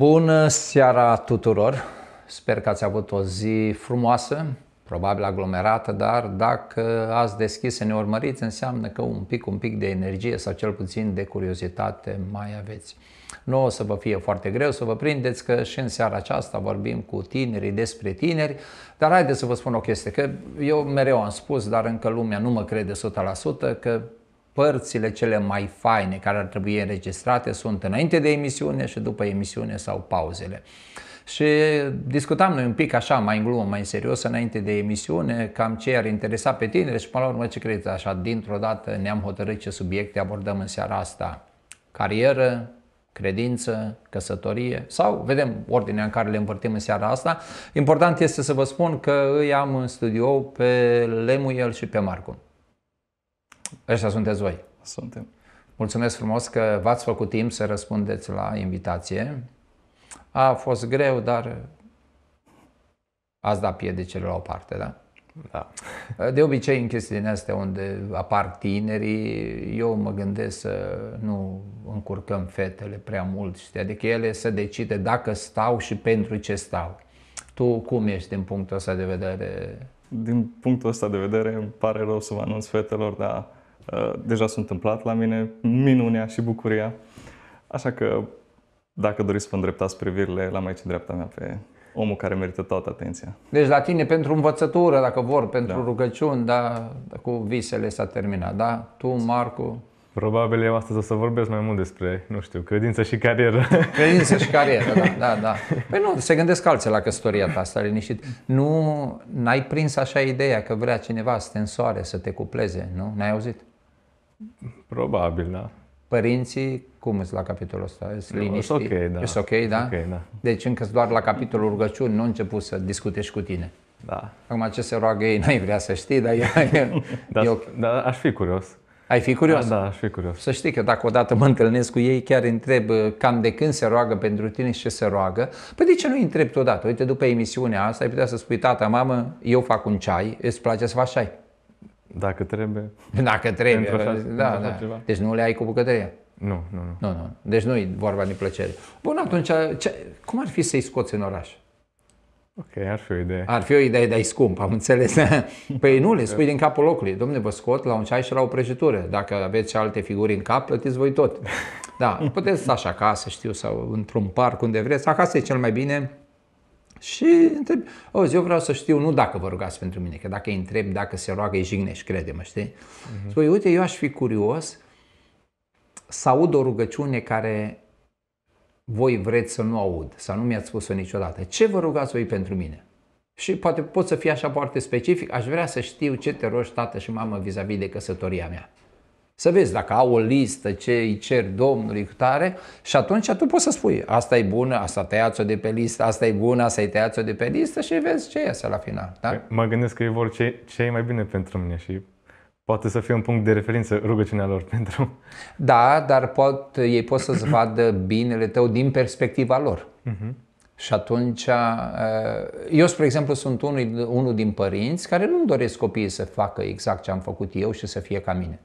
Bună seara tuturor! Sper că ați avut o zi frumoasă, probabil aglomerată, dar dacă ați deschis să ne urmăriți, înseamnă că un pic, un pic de energie sau cel puțin de curiozitate mai aveți. Nu o să vă fie foarte greu să vă prindeți că și în seara aceasta vorbim cu tinerii despre tineri, dar haideți să vă spun o chestie, că eu mereu am spus, dar încă lumea nu mă crede 100%, că părțile cele mai faine care ar trebui înregistrate sunt înainte de emisiune și după emisiune sau pauzele. Și discutam noi un pic așa, mai în glumă, mai în serios, înainte de emisiune, cam ce ar interesa pe tine. și până la urmă ce crezi așa, dintr-o dată ne-am hotărât ce subiecte abordăm în seara asta. Carieră, credință, căsătorie sau vedem ordinea în care le învârtim în seara asta. Important este să vă spun că îi am în studio pe Lemuel și pe Marcu. Ăștia sunteți voi. Suntem. Mulțumesc frumos că v-ați făcut timp să răspundeți la invitație. A fost greu, dar ați dat piedicele la o parte, da? Da. De obicei, în chestiile astea unde apar tinerii, eu mă gândesc să nu încurcăm fetele prea mult, știi? adică ele să decide dacă stau și pentru ce stau. Tu cum ești din punctul ăsta de vedere? Din punctul ăsta de vedere, îmi pare rău să vă anunț fetelor, dar Uh, deja s-a întâmplat la mine minunea și bucuria. Așa că dacă doriți să vă îndreptați privirile, l-am aici în dreapta mea pe omul care merită toată atenția. Deci la tine pentru învățătură, dacă vor, pentru da. rugăciuni, da, cu visele s-a terminat, da? Tu, Marco? Probabil eu astăzi o să vorbesc mai mult despre, nu știu, credință și carieră. Credință și carieră, da, da, da. Păi nu, se gândesc alții la căsătoria ta, asta liniștit. Nu, n-ai prins așa ideea că vrea cineva să te însoare, să te cupleze, nu? N-ai auzit? Probabil, da. Părinții, cum sunt la capitolul ăsta? Sunt ok, da. Sunt okay, da? Okay, da. Deci încă doar la capitolul rugăciuni, nu început să discute și cu tine. Da. Acum ce se roagă ei, n-ai vrea să știi, dar e, e, da, e ok. da, aș fi curios. Ai fi curios? Da, da, aș fi curios. Să știi că dacă odată mă întâlnesc cu ei, chiar întreb uh, cam de când se roagă pentru tine și ce se roagă. Păi de ce nu-i întreb totodată? Uite, după emisiunea asta, ai putea să spui, tata, mamă, eu fac un ceai, îți place să faci ceai? Dacă trebuie. Dacă trebuie. Așa, da, da. Ceva. Deci nu le ai cu bucătărie. Nu, nu, nu. nu, nu. Deci nu e vorba de plăcere. Bun, atunci, ce, cum ar fi să-i scoți în oraș? Ok, ar fi o idee. Ar fi o idee, dar e scump, am înțeles. Păi nu, le spui din capul locului. Domne, vă scot la un ceai și la o prăjitură. Dacă aveți alte figuri în cap, plătiți voi tot. Da, puteți să așa acasă, știu, sau într-un parc unde vreți. Acasă e cel mai bine, și întreb, auzi, eu vreau să știu, nu dacă vă rugați pentru mine, că dacă îi întreb, dacă se roagă, îi jignești, crede-mă, știi? Uh-huh. Spui, uite, eu aș fi curios să aud o rugăciune care voi vreți să nu aud, sau nu mi-ați spus-o niciodată. Ce vă rugați voi pentru mine? Și poate pot să fie așa foarte specific, aș vrea să știu ce te rogi, tată și mamă, vis-a-vis de căsătoria mea. Să vezi dacă au o listă, ce îi cer Domnului, tare, și atunci tu poți să spui, asta e bună, asta tăiați-o de pe listă, asta e bună, asta e tăiați-o de pe listă și vezi ce iese la final. Da? Păi, mă gândesc că ei vor ce, ce e mai bine pentru mine și poate să fie un punct de referință rugăciunea lor pentru... Da, dar pot, ei pot să-ți vadă binele tău din perspectiva lor. Uh-huh. Și atunci, eh, eu, spre exemplu, sunt unul, unul din părinți care nu-mi doresc copiii să facă exact ce am făcut eu și să fie ca mine.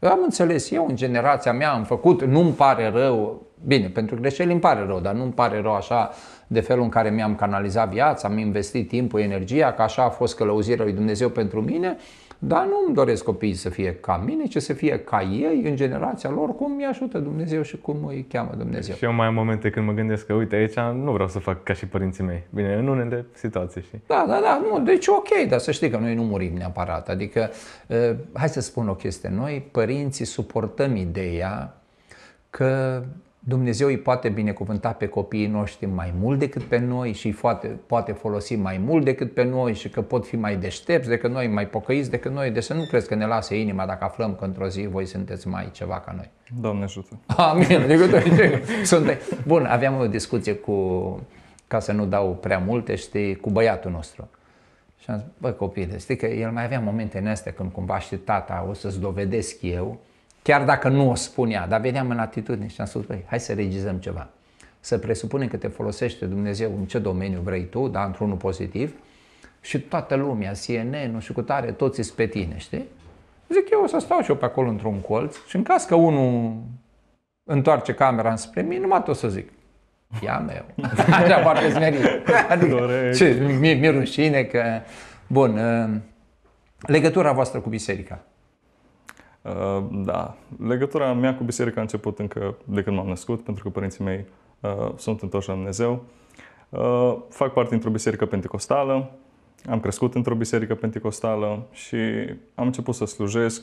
Am înțeles eu în generația mea, am făcut, nu-mi pare rău, bine, pentru greșeli îmi pare rău, dar nu-mi pare rău așa de felul în care mi-am canalizat viața, am investit timpul, energia, că așa a fost călăuzirea lui Dumnezeu pentru mine dar nu îmi doresc copiii să fie ca mine, ci să fie ca ei în generația lor, cum îi ajută Dumnezeu și cum îi cheamă Dumnezeu. Și eu mai am momente când mă gândesc că, uite, aici nu vreau să fac ca și părinții mei. Bine, în unele situații, știi? Da, da, da, nu, deci ok, dar să știi că noi nu murim neapărat. Adică, ă, hai să spun o chestie. Noi, părinții, suportăm ideea că Dumnezeu îi poate binecuvânta pe copiii noștri mai mult decât pe noi și îi poate, poate folosi mai mult decât pe noi și că pot fi mai deștepți decât noi, mai pocăiți decât noi, deci să nu crezi că ne lasă inima dacă aflăm că într-o zi voi sunteți mai ceva ca noi. Doamne ajută! Amin! Sunt... Bun, aveam o discuție cu, ca să nu dau prea multe, știi, cu băiatul nostru. Și am zis, bă copile, știi că el mai avea momente în astea când cumva și tata, o să-ți dovedesc eu, Chiar dacă nu o spunea, dar vedeam în atitudine și am spus, băi, hai să regizăm ceva. Să presupunem că te folosește Dumnezeu în ce domeniu vrei tu, dar într-unul pozitiv, și toată lumea, CNN, nu știu cu tare, toți sunt pe tine, știi? Zic, eu o să stau și eu pe acolo într-un colț și în caz că unul întoarce camera înspre mine, numai tot să zic. Ia meu. Așa da, foarte smerit. Adică, ce, mi-e rușine că... Bun, ă, legătura voastră cu biserica. Uh, da, legătura mea cu biserica a început încă de când m-am născut, pentru că părinții mei uh, sunt întoși la Dumnezeu. Uh, fac parte într o biserică pentecostală, am crescut într-o biserică pentecostală și am început să slujesc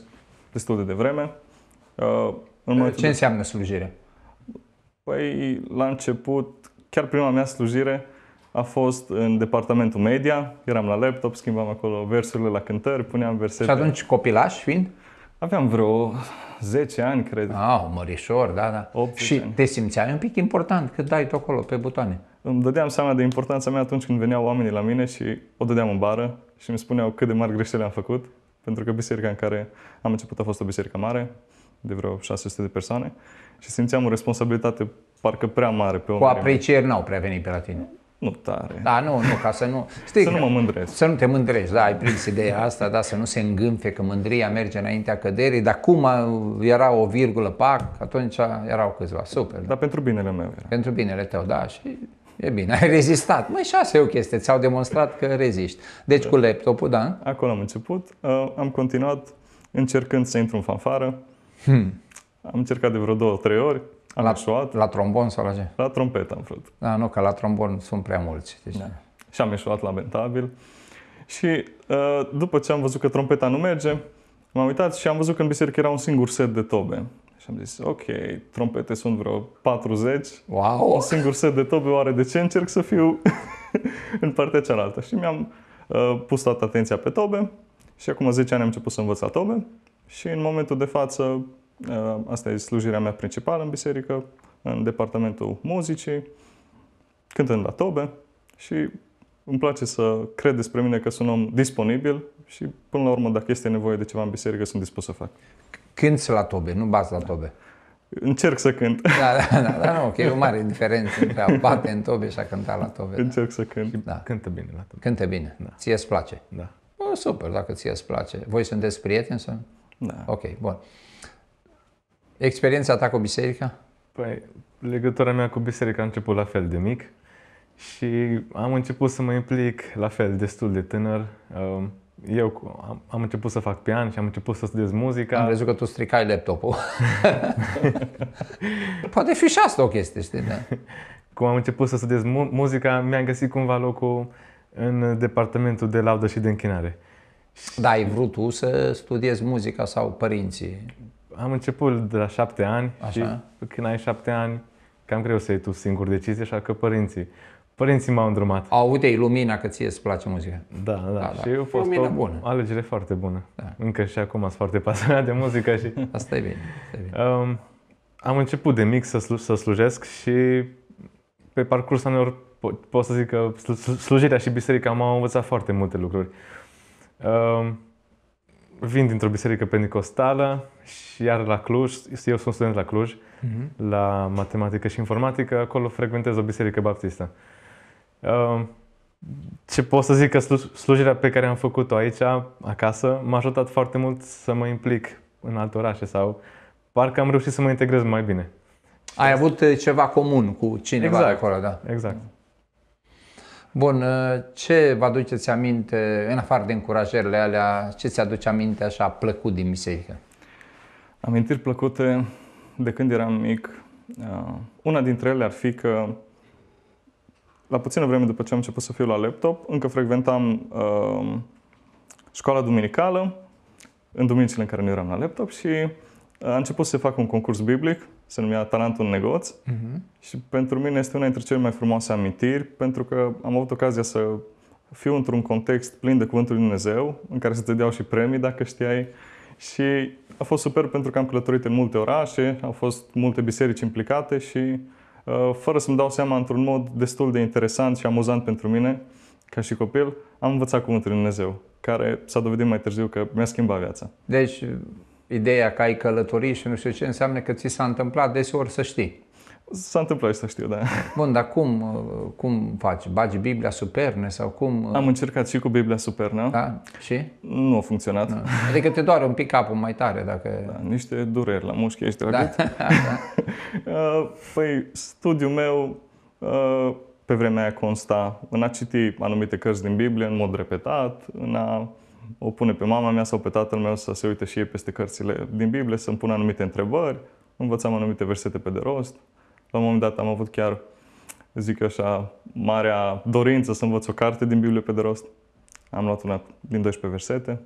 destul de devreme. În Ce înseamnă slujire? Păi, la început, chiar prima mea slujire a fost în departamentul media. Eram la laptop, schimbam acolo versurile la cântări, puneam versete. Și atunci copilaș fiind? Aveam vreo 10 ani, cred. Ah, mărișor, da, da. Și ani. te simțeai un pic important că dai tu acolo pe butoane. Îmi dădeam seama de importanța mea atunci când veneau oamenii la mine și o dădeam în bară și mi spuneau cât de mari greșeli am făcut, pentru că biserica în care am început a fost o biserică mare, de vreo 600 de persoane și simțeam o responsabilitate parcă prea mare pe Cu aprecieri n-au prea venit pe la tine. Nu tare. Da, nu, nu, ca să nu... Știi, să nu mă mândresc. Să nu te mândrești, da, ai prins ideea asta, da, să nu se îngânfe că mândria merge înaintea căderii, dar cum era o virgulă, pac, atunci erau câțiva, super. Dar da. pentru binele meu era. Pentru binele tău, da, și E bine, ai rezistat. Mai și asta e o chestie, ți-au demonstrat că reziști. Deci da. cu laptopul, da? Acolo am început, uh, am continuat încercând să intru în fanfară. Hmm. Am încercat de vreo două, trei ori. La, eșuat. la trombon sau la ce? La trompetă am vrut. Da, nu, că la trombon sunt prea mulți. Deci... Da. Și am eșuat lamentabil. Și ă, după ce am văzut că trompeta nu merge, m-am uitat și am văzut că în biserică era un singur set de tobe. Și am zis, ok, trompete sunt vreo 40, wow. un singur set de tobe, oare de ce încerc să fiu în partea cealaltă? Și mi-am uh, pus toată atenția pe tobe și acum 10 ani am început să învăț la tobe și în momentul de față Uh, asta e slujirea mea principală în biserică, în departamentul muzicii, cântând la tobe și îmi place să cred despre mine că sunt om disponibil și până la urmă dacă este nevoie de ceva în biserică sunt dispus să fac. Când la tobe, nu bați la tobe. Încerc să cânt. Da, da, da, da nu, da, ok, e o mare diferență între a bate în tobe și a cânta la tobe. Da. Încerc da. să cânt. Da. Cântă bine la tobe. Cântă bine, da. ție îți place. Da. O, super, dacă ție îți place. Voi sunteți prieteni sau? Da. Ok, bun. Experiența ta cu biserica? Păi, legătura mea cu biserica a început la fel de mic și am început să mă implic la fel destul de tânăr. Um, eu am început să fac pian și am început să studiez muzica. Am văzut că tu stricai laptopul. Poate fi și asta o chestie, știi, da? Cum am început să studiez mu- muzica, mi-am găsit cumva locul în departamentul de laudă și de închinare. Da, ai vrut tu să studiezi muzica sau părinții? am început de la șapte ani Așa. și când ai șapte ani, cam greu să iei tu singur decizie, așa că părinții. Părinții m-au îndrumat. Au, uite, lumina că ție îți place muzica. Da, da, da și da. a fost o bună. alegere foarte bună. Da. Încă și acum sunt foarte pasionat de muzică și... Asta e bine, asta e bine. Um, am început de mic să, slu- să slujesc și pe parcurs anilor po- pot să zic că slujirea și biserica m-au învățat foarte multe lucruri. Um, vin dintr-o biserică pentecostală și iar la Cluj, eu sunt student la Cluj, uh-huh. la matematică și informatică, acolo frecventez o biserică baptistă. Ehm, ce pot să zic că slujirea pe care am făcut-o aici, acasă, m-a ajutat foarte mult să mă implic în alte orașe sau parcă am reușit să mă integrez mai bine. Ai avut eh, ceva comun cu cineva exact, acolo, da. Exact. Mhm. Bun, uh, ce vă aduceți aminte, în afară de încurajările alea, ce ți aduce aminte așa plăcut din biserică? Amintiri plăcute de când eram mic. Uh, una dintre ele ar fi că la puțină vreme după ce am început să fiu la laptop, încă frecventam uh, școala duminicală, în duminicile în care nu eram la laptop și uh, a început să fac un concurs biblic se numea Talent un negoț uh-huh. și pentru mine este una dintre cele mai frumoase amintiri pentru că am avut ocazia să fiu într-un context plin de Cuvântul Lui Dumnezeu în care se te deau și premii dacă știai și a fost super pentru că am călătorit în multe orașe, au fost multe biserici implicate și uh, fără să-mi dau seama într-un mod destul de interesant și amuzant pentru mine, ca și copil, am învățat Cuvântul Lui Dumnezeu, care s-a dovedit mai târziu că mi-a schimbat viața. Deci, ideea că ai călătorit și nu știu ce, înseamnă că ți s-a întâmplat deseori să știi. S-a întâmplat și să știu, da. Bun, dar cum, uh, cum faci? Bagi Biblia superne sau cum? Uh? Am încercat și cu Biblia supernă. Da? Și? Nu a funcționat. Da. Adică te doare un pic capul mai tare dacă... Da, niște dureri la mușchi ești la da? da. Uh, păi, studiul meu pe vremea aia consta în a citi anumite cărți din Biblie în mod repetat, în a o pune pe mama mea sau pe tatăl meu să se uite și ei peste cărțile din Biblie, să-mi pună anumite întrebări, învățam anumite versete pe de rost. La un moment dat am avut chiar, zic așa, marea dorință să învăț o carte din Biblie pe de rost. Am luat una din 12 versete,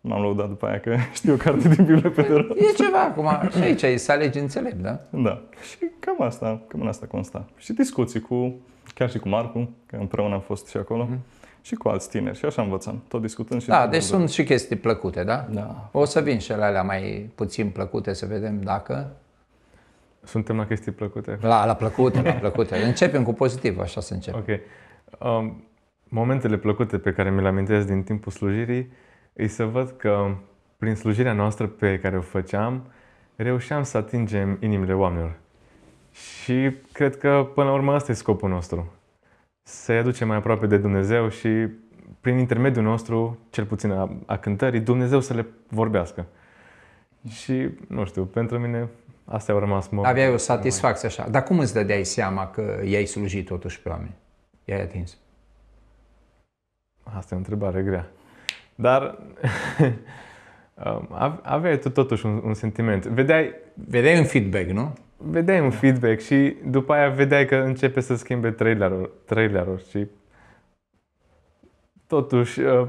m-am lăudat după aia că știu o carte din Biblie pe de rost. E ceva acum, și aici e să alegi înțelept, da? Da, și cam asta, cam asta consta. Și discuții cu, chiar și cu Marcu, că împreună am fost și acolo. Mm-hmm și cu alți tineri și așa învățăm, tot discutând și Da, deci sunt și chestii plăcute, da? Da. O să vin și la alea mai puțin plăcute să vedem dacă suntem la chestii plăcute. La, la plăcute, la plăcute. Începem cu pozitiv, așa să începem. Ok. Um, momentele plăcute pe care mi le amintesc din timpul slujirii, îi să văd că prin slujirea noastră pe care o făceam, reușeam să atingem inimile oamenilor. Și cred că până la urmă asta e scopul nostru să-i aducem mai aproape de Dumnezeu și prin intermediul nostru, cel puțin a, a cântării, Dumnezeu să le vorbească. Și, nu știu, pentru mine asta a rămas mă... Aveai o satisfacție așa. Dar cum îți dădeai seama că i-ai slujit totuși pe oameni? I-ai atins? Asta e o întrebare grea. Dar um, aveai tu totuși un, un sentiment. Vedeai... Vedeai un feedback, nu? vedeai un feedback și după aia vedeai că începe să schimbe trailerul, trailerul și totuși uh,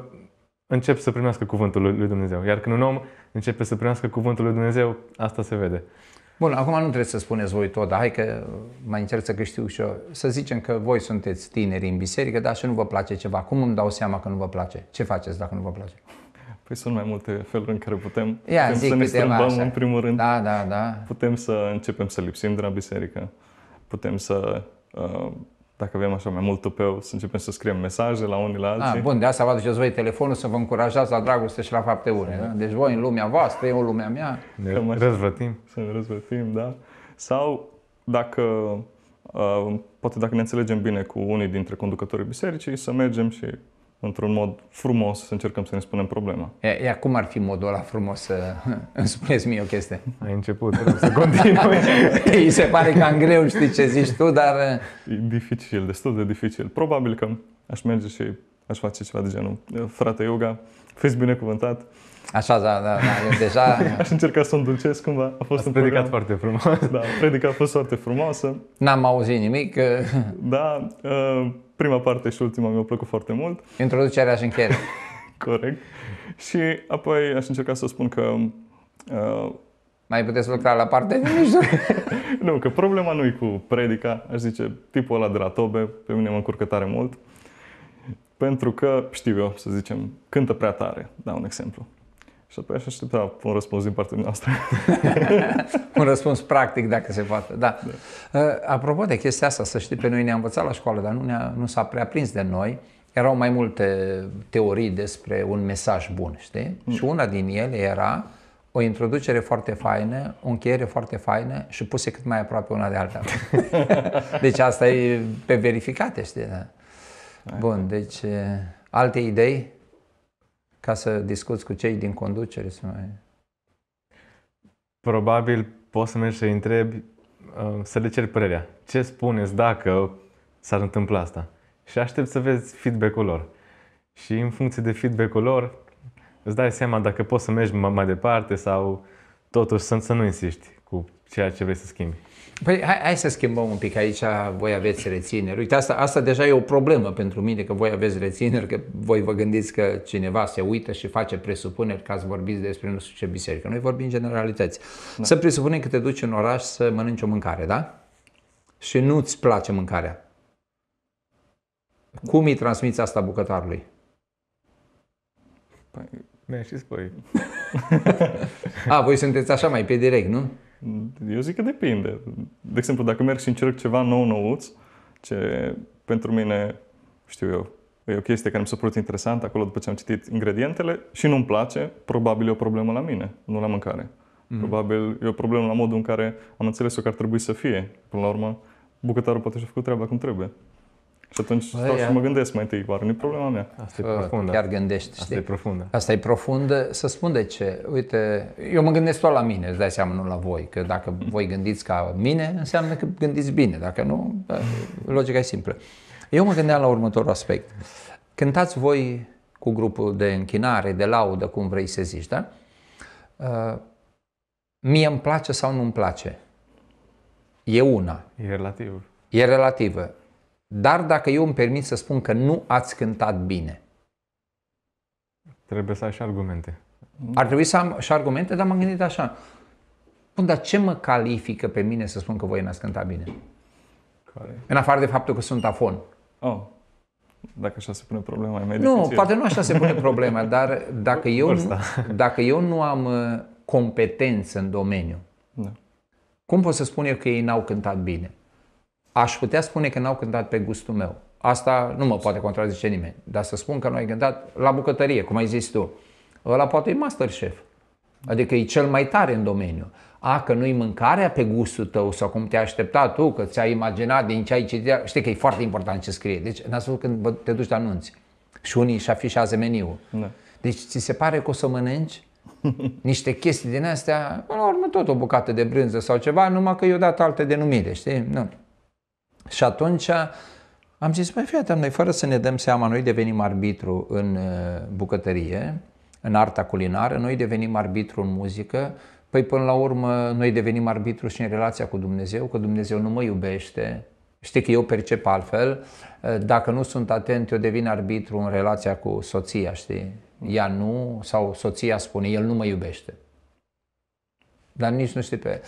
încep să primească cuvântul lui Dumnezeu. Iar când un om începe să primească cuvântul lui Dumnezeu, asta se vede. Bun, acum nu trebuie să spuneți voi tot, dar hai că mai încerc să câștig și eu. Să zicem că voi sunteți tineri în biserică, dar și nu vă place ceva. Cum îmi dau seama că nu vă place? Ce faceți dacă nu vă place? Păi sunt mai multe feluri în care putem, Ia, putem să ne strâmbăm așa. în primul rând. Da, da, da. Putem să începem să lipsim de la biserică. Putem să, uh, dacă avem așa mai mult tupeu, să începem să scriem mesaje la unii la ah, alții. Ah, bun, de asta vă aduceți voi telefonul să vă încurajați la dragoste și la fapte une. Da? Deci voi în lumea voastră, eu în lumea mea. Ne Cam răzvătim. Să ne răzvătim, da. Sau dacă uh, poate dacă ne înțelegem bine cu unii dintre conducătorii bisericii, să mergem și într-un mod frumos să încercăm să ne spunem problema. Ia cum ar fi modul ăla frumos să îmi spuneți mie o chestie? Ai început, trebuie să continui. Îi se pare că greu, știi ce zici tu, dar... E dificil, destul de dificil. Probabil că aș merge și aș face ceva de genul. Eh, frate yoga, fiți binecuvântat. Așa, da, da, da. deja... Aș încerca să o îndulcesc cumva. A fost un predicat program. foarte frumos. Da, predicat a fost foarte frumoasă. N-am auzit nimic. Da, uh, prima parte și ultima mi-a plăcut foarte mult. Introducerea și încheiere. Corect. Și apoi aș încerca să spun că... Uh, mai puteți lucra la partea de mijloc. nu, că problema nu e cu predica, aș zice, tipul ăla de la tobe, pe mine mă încurcă tare mult. Pentru că, știu eu, să zicem, cântă prea tare, dau un exemplu. Și apoi aș aștepta da, un răspuns din partea noastră. un răspuns practic, dacă se poate, da. da. Uh, apropo de chestia asta, să știi, pe noi ne-a învățat la școală, dar nu, ne-a, nu s-a prea prins de noi. Erau mai multe teorii despre un mesaj bun, știi? Mm. Și una din ele era o introducere foarte faină, o încheiere foarte faină și puse cât mai aproape una de alta. deci asta e pe verificate, știi? Da? Bun, deci uh, alte idei? ca să discuți cu cei din conducere? Să mai... Probabil poți să mergi să-i întrebi, uh, să le ceri părerea. Ce spuneți dacă s-ar întâmpla asta? Și aștept să vezi feedback-ul lor. Și în funcție de feedback-ul lor, îți dai seama dacă poți să mergi mai departe sau totuși să, să nu insisti cu ceea ce vrei să schimbi. Păi hai, hai să schimbăm un pic aici, voi aveți rețineri. Uite, asta, asta deja e o problemă pentru mine, că voi aveți rețineri, că voi vă gândiți că cineva se uită și face presupuneri că ați vorbit despre nu știu ce biserică. Noi vorbim generalități. Da. Să presupunem că te duci în oraș să mănânci o mâncare, da? Și nu-ți place mâncarea. Cum îi transmiți asta bucătarului? Păi, mi-a și spui. A, voi sunteți așa mai pe direct, nu? Eu zic că depinde. De exemplu, dacă merg și încerc ceva nou-nouț, ce pentru mine, știu eu, e o chestie care mi s-a părut interesantă acolo după ce am citit ingredientele și nu-mi place, probabil e o problemă la mine, nu la mâncare. Mm-hmm. Probabil e o problemă la modul în care am înțeles-o că ar trebui să fie. Până la urmă, bucătarul poate și-a făcut treaba cum trebuie. Și atunci Bă, stau ia. și mă gândesc mai întâi, oare nu e problema mea? Asta e profundă. Chiar gândești, știi? Asta e profundă. Asta e profundă. Să spun de ce. Uite, eu mă gândesc doar la mine, îți dai seama, nu la voi. Că dacă voi gândiți ca mine, înseamnă că gândiți bine. Dacă nu, logica e simplă. Eu mă gândeam la următorul aspect. Cântați voi cu grupul de închinare, de laudă, cum vrei să zici, da? Uh, mie îmi place sau nu îmi place. E una. E relativ. E relativă. Dar dacă eu îmi permit să spun că nu ați cântat bine. Trebuie să ai și argumente. Ar trebui să am și argumente, dar m-am gândit așa. Bun, dar ce mă califică pe mine să spun că voi n-ați cântat bine? Care? În afară de faptul că sunt afon. Oh. Dacă așa se pune problema, e mai Nu, dificil. poate nu așa se pune problema, dar dacă eu, nu, dacă eu nu am uh, competență în domeniu, da. cum pot să spun eu că ei n-au cântat bine? aș putea spune că n-au cântat pe gustul meu. Asta nu mă poate contrazice nimeni. Dar să spun că nu ai cântat la bucătărie, cum ai zis tu. Ăla poate e masterchef. Adică e cel mai tare în domeniu. A, că nu-i mâncarea pe gustul tău sau cum te-ai așteptat tu, că ți-ai imaginat din ce ai citit. Știi că e foarte important ce scrie. Deci, în astfel când te duci la anunți și unii își afișează meniul. Da. Deci, ți se pare că o să mănânci niște chestii din astea, până la urmă tot o bucată de brânză sau ceva, numai că i-o dat altă denumire, știi? Nu. Și atunci am zis, mai fii noi fără să ne dăm seama, noi devenim arbitru în uh, bucătărie, în arta culinară, noi devenim arbitru în muzică, păi până la urmă noi devenim arbitru și în relația cu Dumnezeu, că Dumnezeu nu mă iubește, știi că eu percep altfel, uh, dacă nu sunt atent, eu devin arbitru în relația cu soția, știi? Ea nu, sau soția spune, el nu mă iubește. Dar nici nu știi pe...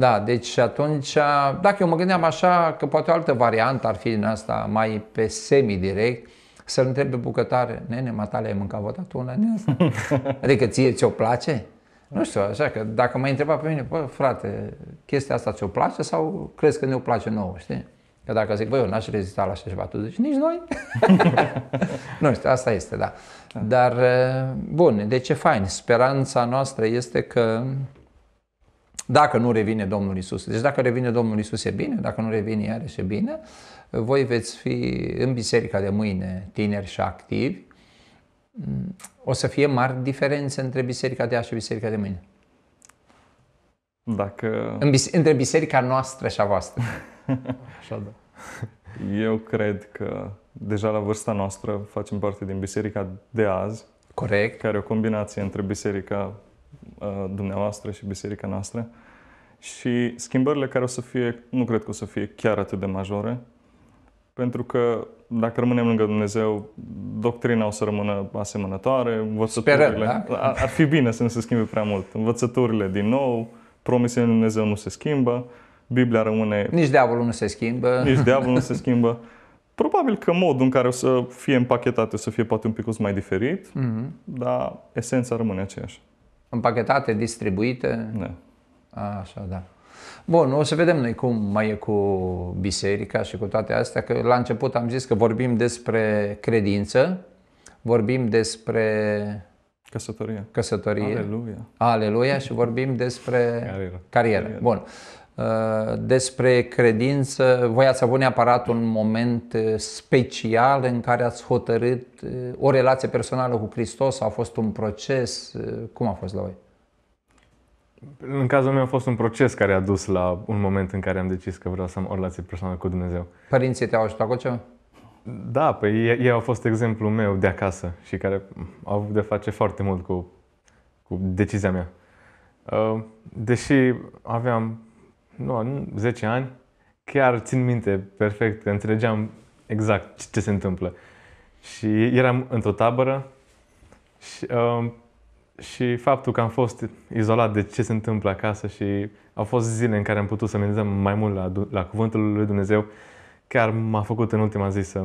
Da, deci atunci, dacă eu mă gândeam așa, că poate o altă variantă ar fi din asta, mai pe semi-direct, să-l întreb pe bucătare, nene, tale ai mâncat vă una din asta? Adică ție ți-o place? Nu știu, așa că dacă m-ai întrebat pe mine, bă, frate, chestia asta ți-o place sau crezi că ne-o place nouă, știi? Că dacă zic, băi, eu n-aș rezista la așa ceva, tu zici, nici noi. nu știu, asta este, da. da. Dar, bun, deci e fain. Speranța noastră este că dacă nu revine Domnul Isus. Deci dacă revine Domnul Isus e bine, dacă nu revine iarăși e bine. Voi veți fi în biserica de mâine tineri și activi. O să fie mari diferențe între biserica de azi și biserica de mâine. Dacă... În bis- între biserica noastră și a voastră. Așa da. Eu cred că deja la vârsta noastră facem parte din biserica de azi. Corect. Care e o combinație între biserica Uh, dumneavoastră și biserica noastră. Și schimbările care o să fie, nu cred că o să fie chiar atât de majore, pentru că dacă rămânem lângă Dumnezeu, doctrina o să rămână asemănătoare, învățăturile... Sperăm, da? Ar fi bine să nu se schimbe prea mult. Învățăturile din nou, promisiunile lui Dumnezeu nu se schimbă, Biblia rămâne... Nici diavolul nu se schimbă. Nici diavolul nu se schimbă. Probabil că modul în care o să fie împachetate o să fie poate un pic mai diferit, mm-hmm. dar esența rămâne aceeași împachetate, distribuite. Da. A, așa, da. Bun, o să vedem noi cum mai e cu biserica și cu toate astea, că la început am zis că vorbim despre credință, vorbim despre Căsătorie. Căsătorie. Aleluia. Aleluia și vorbim despre carieră. carieră. carieră. Bun. Uh, despre credință, voi ați avut neapărat un moment uh, special în care ați hotărât uh, o relație personală cu Hristos? A fost un proces? Cum a fost la voi? În cazul meu a fost un proces care a dus la un moment în care am decis că vreau să am o relație personală cu Dumnezeu. Părinții te-au ajutat cu ceva? Da, păi ei, au fost exemplul meu de acasă și care au avut de face foarte mult cu, cu decizia mea. Deși aveam nu, 10 ani, chiar țin minte perfect, înțelegeam exact ce se întâmplă. Și eram într-o tabără și, uh, și faptul că am fost izolat de ce se întâmplă acasă și au fost zile în care am putut să medităm mai mult la, la Cuvântul lui Dumnezeu, chiar m-a făcut în ultima zi să...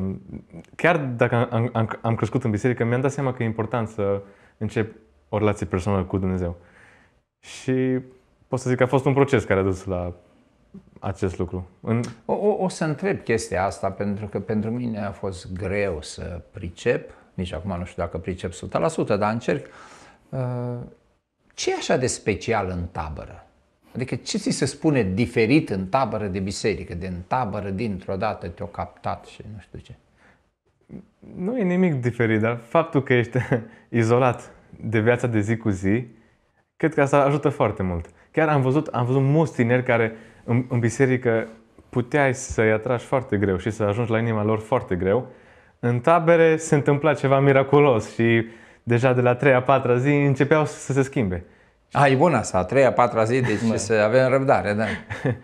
Chiar dacă am, am, am crescut în biserică, mi-am dat seama că e important să încep o relație personală cu Dumnezeu. Și pot să zic că a fost un proces care a dus la acest lucru. În... O, o, o să întreb chestia asta pentru că pentru mine a fost greu să pricep, nici acum nu știu dacă pricep 100%, dar încerc. Uh, ce e așa de special în tabără? Adică ce ți se spune diferit în tabără de biserică, de în tabără dintr-o dată te-o captat și nu știu ce? Nu e nimic diferit, dar faptul că ești izolat de viața de zi cu zi, cred că asta ajută foarte mult. Chiar am văzut, am văzut mulți tineri care în, în biserică puteai să-i atragi foarte greu și să ajungi la inima lor foarte greu. În tabere se întâmpla ceva miraculos și deja de la 3-a, zi începeau să se schimbe. A, ah, e bună asta, a treia, patra zi, deci da. să avem răbdare, da.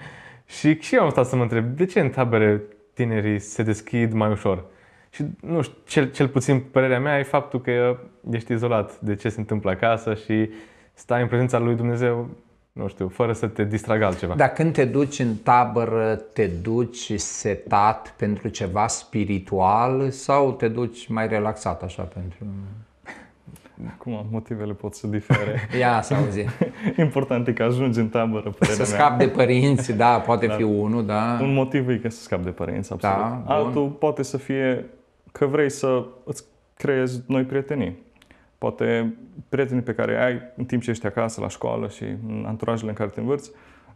și, și eu am stat să mă întreb, de ce în tabere tinerii se deschid mai ușor? Și, nu știu, cel, cel puțin părerea mea e faptul că ești izolat de ce se întâmplă acasă și stai în prezența lui Dumnezeu nu știu, fără să te distragă altceva. Dar când te duci în tabără, te duci setat pentru ceva spiritual sau te duci mai relaxat așa pentru... Cum motivele pot să difere. Ia să auzi. Important e că ajungi în tabără, Să scap de părinți, da, poate da. fi unul, da. Un motiv e că să scap de părinți, absolut. Da, bun. Altul poate să fie că vrei să îți creezi noi prietenii Poate prietenii pe care ai în timp ce ești acasă, la școală și în anturajele în care te învârți,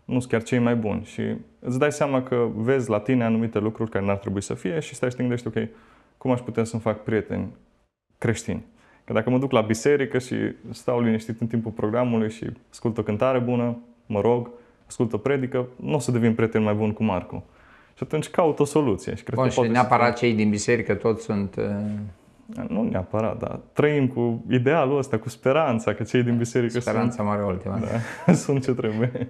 nu sunt chiar cei mai buni și îți dai seama că vezi la tine anumite lucruri care n-ar trebui să fie și stai și te gândești, ok, cum aș putea să-mi fac prieteni creștini? Că dacă mă duc la biserică și stau liniștit în timpul programului și ascult o cântare bună, mă rog, ascult o predică, nu o să devin prieten mai bun cu Marco. Și atunci caut o soluție. Și cred Bun, că și neapărat să... cei din biserică toți sunt... Uh da, nu neapărat, dar trăim cu idealul ăsta, cu speranța că cei din biserică speranța sunt... mare ultima. Da, sunt ce trebuie.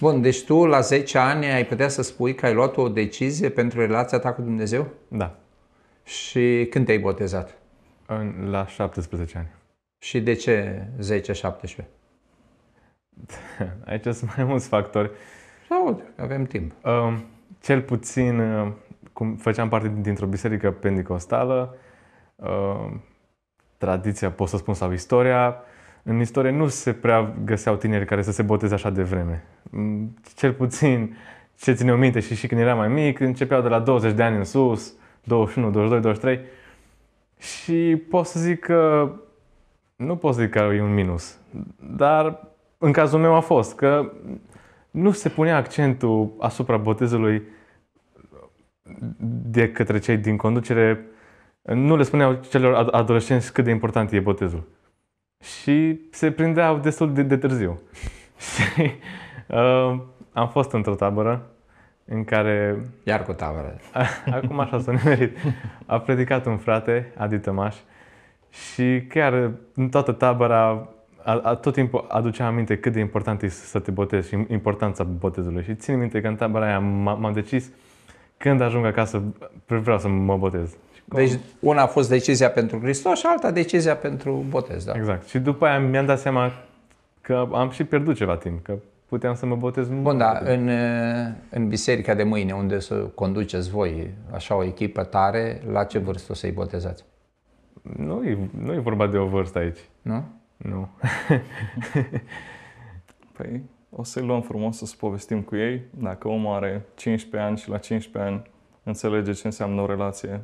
Bun, deci tu la 10 ani ai putea să spui că ai luat o decizie pentru relația ta cu Dumnezeu? Da. Și când te-ai botezat? În, la 17 ani. Și de ce 10-17? Aici sunt mai mulți factori. Sau avem timp. Um, cel puțin, uh, cum făceam parte dintr-o biserică pentecostală, Uh, tradiția, pot să spun, sau istoria, în istorie nu se prea găseau tineri care să se boteze așa de vreme. Mm, cel puțin ce ține o minte și și când era mai mic, începeau de la 20 de ani în sus, 21, 22, 23. Și pot să zic că nu pot să zic că e un minus, dar în cazul meu a fost că nu se punea accentul asupra botezului de către cei din conducere nu le spuneau celor adolescenți cât de important e botezul. Și se prindeau destul de, de târziu. și uh, am fost într-o tabără în care... Iar cu tabără. Acum așa s-a nimerit. A predicat un frate, Adi Tămaș, și chiar în toată tabăra a, a, tot timpul aducea aminte cât de important e să te botezi și importanța botezului. Și țin minte că în tabăra aia m-am decis când ajung acasă vreau să mă botez. Deci una a fost decizia pentru Hristos și alta decizia pentru botez. Da. Exact. Și după aia mi-am dat seama că am și pierdut ceva timp, că puteam să mă botez mult. Bun, da, în, în biserica de mâine, unde să conduceți voi așa o echipă tare, la ce vârstă o să-i botezați? Nu e, nu e vorba de o vârstă aici. Nu? Nu. păi, o să-i luăm frumos să povestim cu ei. Dacă omul are 15 ani și la 15 ani înțelege ce înseamnă o relație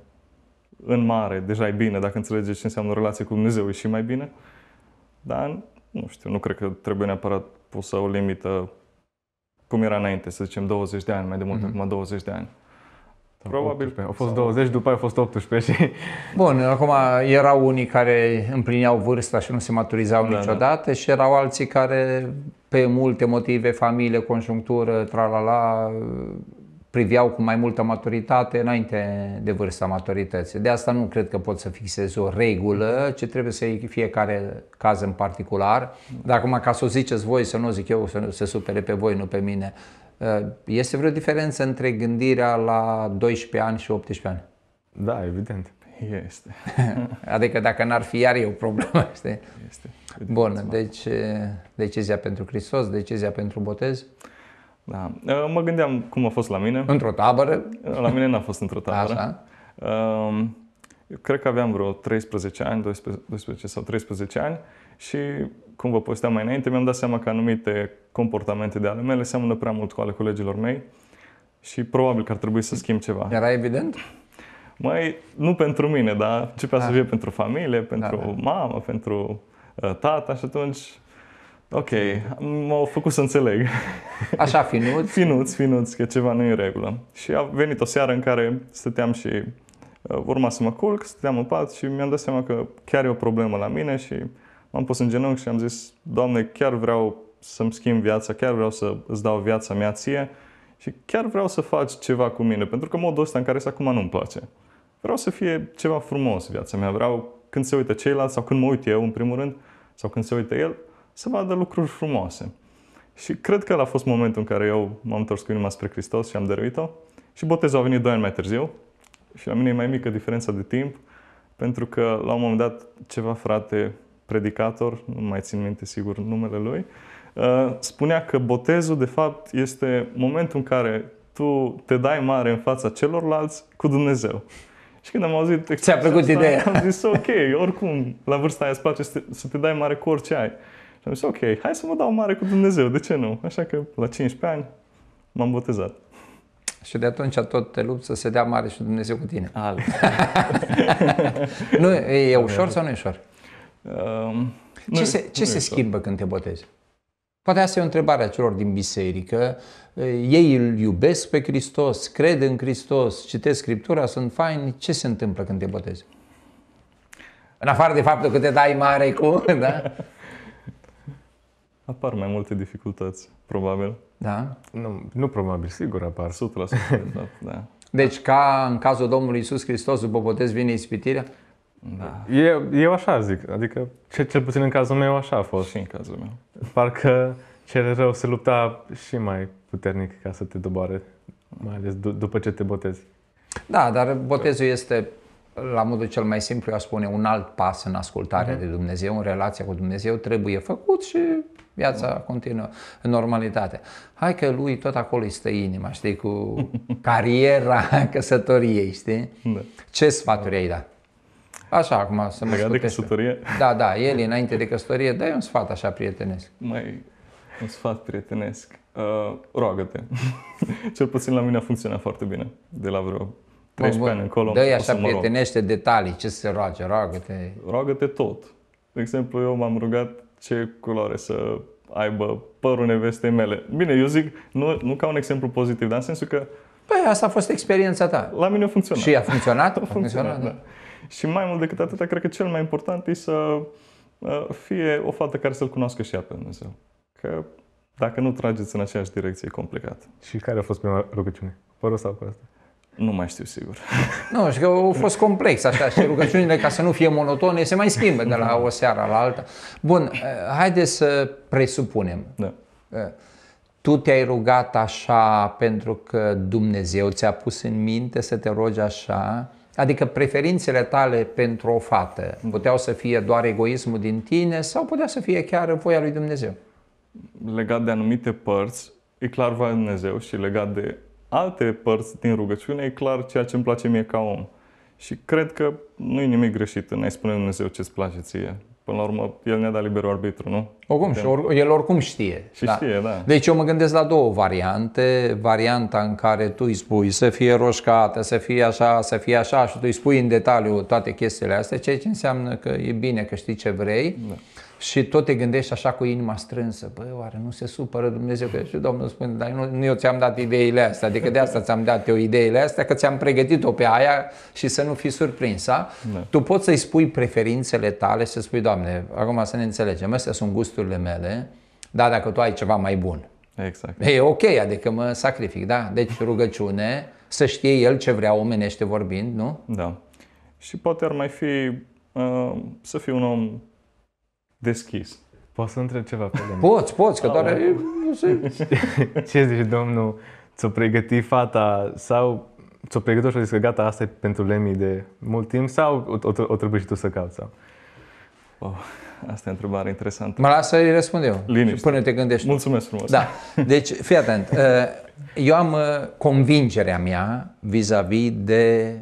în mare deja e bine, dacă înțelegeți ce înseamnă relație cu Dumnezeu, e și mai bine. Dar, nu știu, nu cred că trebuie neapărat pusă o limită cum era înainte, să zicem 20 de ani, mai de mult mm-hmm. acum 20 de ani. Da, Probabil. Au fost sau... 20, după aia au fost 18 și... Bun, acum erau unii care împlineau vârsta și nu se maturizau da, da. niciodată da. și erau alții care pe multe motive, familie, conjunctură, tralala, priveau cu mai multă maturitate înainte de vârsta maturității. De asta nu cred că pot să fixez o regulă, ce trebuie să iei fiecare caz în particular. Dar acum, ca să o ziceți voi, să nu zic eu, să se supere pe voi, nu pe mine, uh, este vreo diferență între gândirea la 12 ani și 18 ani? Da, evident. Este. adică dacă n-ar fi, iar eu o problemă. Este. este. Bun, deci uh, decizia pentru Hristos, decizia pentru botez. Da. Uh, mă gândeam cum a fost la mine. Într-o tabără? Uh, la mine n-a fost într-o tabără. Așa. Um, Eu cred că aveam vreo 13 ani, 12, 12 sau 13 ani și, cum vă posteam mai înainte, mi-am dat seama că anumite comportamente de ale mele seamănă prea mult cu ale colegilor mei și probabil că ar trebui să schimb ceva. Era evident? Mai nu pentru mine, dar începea da. să ah. fie pentru familie, pentru da, da. mamă, pentru uh, tata și atunci Ok, m-au făcut să înțeleg. Așa, finuț? finuț, finuț, că ceva nu e în regulă. Și a venit o seară în care stăteam și uh, urma să mă culc, stăteam în pat și mi-am dat seama că chiar e o problemă la mine și m-am pus în genunchi și am zis, Doamne, chiar vreau să-mi schimb viața, chiar vreau să îți dau viața mea ție și chiar vreau să faci ceva cu mine, pentru că modul ăsta în care să acum nu-mi place. Vreau să fie ceva frumos viața mea, vreau când se uită ceilalți sau când mă uit eu, în primul rând, sau când se uită el, să vadă lucruri frumoase. Și cred că a fost momentul în care eu m-am întors cu inima spre Hristos și am dăruit-o. Și botezul a venit doi ani mai târziu și la mine e mai mică diferența de timp, pentru că la un moment dat ceva frate predicator, nu mai țin minte sigur numele lui, uh, spunea că botezul de fapt este momentul în care tu te dai mare în fața celorlalți cu Dumnezeu. Și când am auzit... Ți-a plăcut asta, ideea. Am zis, ok, oricum, la vârsta aia îți place să te, să te dai mare cu orice ai. Și am zis, ok, hai să mă dau mare cu Dumnezeu, de ce nu? Așa că la 15 ani m-am botezat. Și de atunci tot te lupți să se dea mare și Dumnezeu cu tine. nu, e, e ușor sau nu e ușor? Um, ce nu, se, ce nu se schimbă când te botezi? Poate asta e o întrebare a celor din biserică. Ei îl iubesc pe Hristos, cred în Hristos, citesc Scriptura, sunt faini. Ce se întâmplă când te botezi? În afară de faptul că te dai mare cu... Da? apar mai multe dificultăți, probabil. Da? Nu, nu probabil, sigur apar. 100% de fapt, da. Deci, ca în cazul Domnului Isus Hristos, după botez vine ispitirea? Da. Eu, eu așa zic, adică ce cel puțin în cazul meu așa a fost. Și în cazul meu. Parcă cel rău se lupta și mai puternic ca să te doboare, mai ales d- după ce te botezi. Da, dar botezul este la modul cel mai simplu, eu spune, un alt pas în ascultarea uh-huh. Mhm. de Dumnezeu, în relația cu Dumnezeu, trebuie făcut și viața mhm. continuă în normalitate. Hai că lui tot acolo îi stă inima, știi, cu cariera căsătoriei, știi? Da. Ce sfaturi ai da? Așa, acum să mă de căsătorie? Da, da, el înainte de căsătorie, dai un sfat așa prietenesc. Mai un sfat prietenesc. Uh, roagă-te. Cel puțin la mine a funcționat foarte bine, de la vreo 13 ani încolo. Dă-i așa, mă prietenește rog. detalii, ce se roage, roagă-te. Roagă-te tot. De exemplu, eu m-am rugat ce culoare să aibă părul nevestei mele. Bine, eu zic, nu, nu ca un exemplu pozitiv, dar în sensul că... Păi asta a fost experiența ta. La mine a funcționat. Și a funcționat? A funcționat, a funcționat da. da. Și mai mult decât atât, cred că cel mai important e să uh, fie o fată care să-L cunoască și ea pe Dumnezeu. Că dacă nu trageți în aceeași direcție, e complicat. Și care a fost prima rugăciune? Fără sau cu asta? Nu mai știu sigur. Nu, și că a fost complex așa și rugăciunile ca să nu fie monotone se mai schimbă de la o seară la alta. Bun, eh, haideți să presupunem. Da. Eh, tu te-ai rugat așa pentru că Dumnezeu ți-a pus în minte să te rogi așa, Adică preferințele tale pentru o fată puteau să fie doar egoismul din tine sau putea să fie chiar voia lui Dumnezeu? Legat de anumite părți, e clar voia lui Dumnezeu și legat de alte părți din rugăciune, e clar ceea ce îmi place mie ca om. Și cred că nu e nimic greșit în a-i spune Dumnezeu ce-ți place ție. Până la urmă, El ne-a dat liberul arbitru, nu? Oricum, și or, El oricum știe. Și da. știe, da. Deci eu mă gândesc la două variante. Varianta în care tu îi spui să fie roșcată, să fie așa, să fie așa și tu îi spui în detaliu toate chestiile astea, ceea ce înseamnă că e bine că știi ce vrei. Da și tot te gândești așa cu inima strânsă, băi, oare nu se supără Dumnezeu? Că și Domnul spune, dar nu, nu eu ți-am dat ideile astea, adică de asta ți-am dat eu ideile astea, că ți-am pregătit-o pe aia și să nu fii surprins. Da. Tu poți să-i spui preferințele tale, să spui, Doamne, acum să ne înțelegem, astea sunt gusturile mele, dar dacă tu ai ceva mai bun. Exact. E ok, adică mă sacrific, da? Deci rugăciune, să știe el ce vrea omenește vorbind, nu? Da. Și poate ar mai fi uh, să fii un om deschis. Poți să întreb ceva pe domnul? Poți, poți, că doar... Da. Ce zici, domnul? Ți-o pregăti fata sau ți-o pregătit și-o zis că gata, asta e pentru Lemi de mult timp sau o, o, o trebuie și tu să cauți? Sau? Wow, oh, asta e o întrebare interesantă. Mă las să-i răspund eu. Liniște. Și până te gândești. Mulțumesc frumos. Da. Deci, fii atent. Eh, eu am eh, convingerea mea vis-a-vis de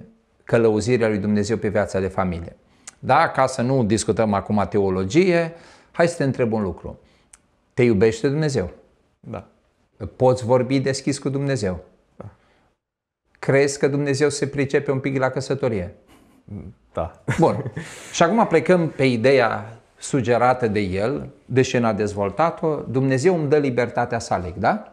călăuzirea lui Dumnezeu pe viața de familie. Da? Ca să nu discutăm acum teologie, hai să te întreb un lucru. Te iubește Dumnezeu? Da. Poți vorbi deschis cu Dumnezeu? Da. Crezi că Dumnezeu se pricepe un pic la căsătorie? Da. Bun. Și acum plecăm pe ideea sugerată de el, deși n-a dezvoltat-o, Dumnezeu îmi dă libertatea să aleg, da?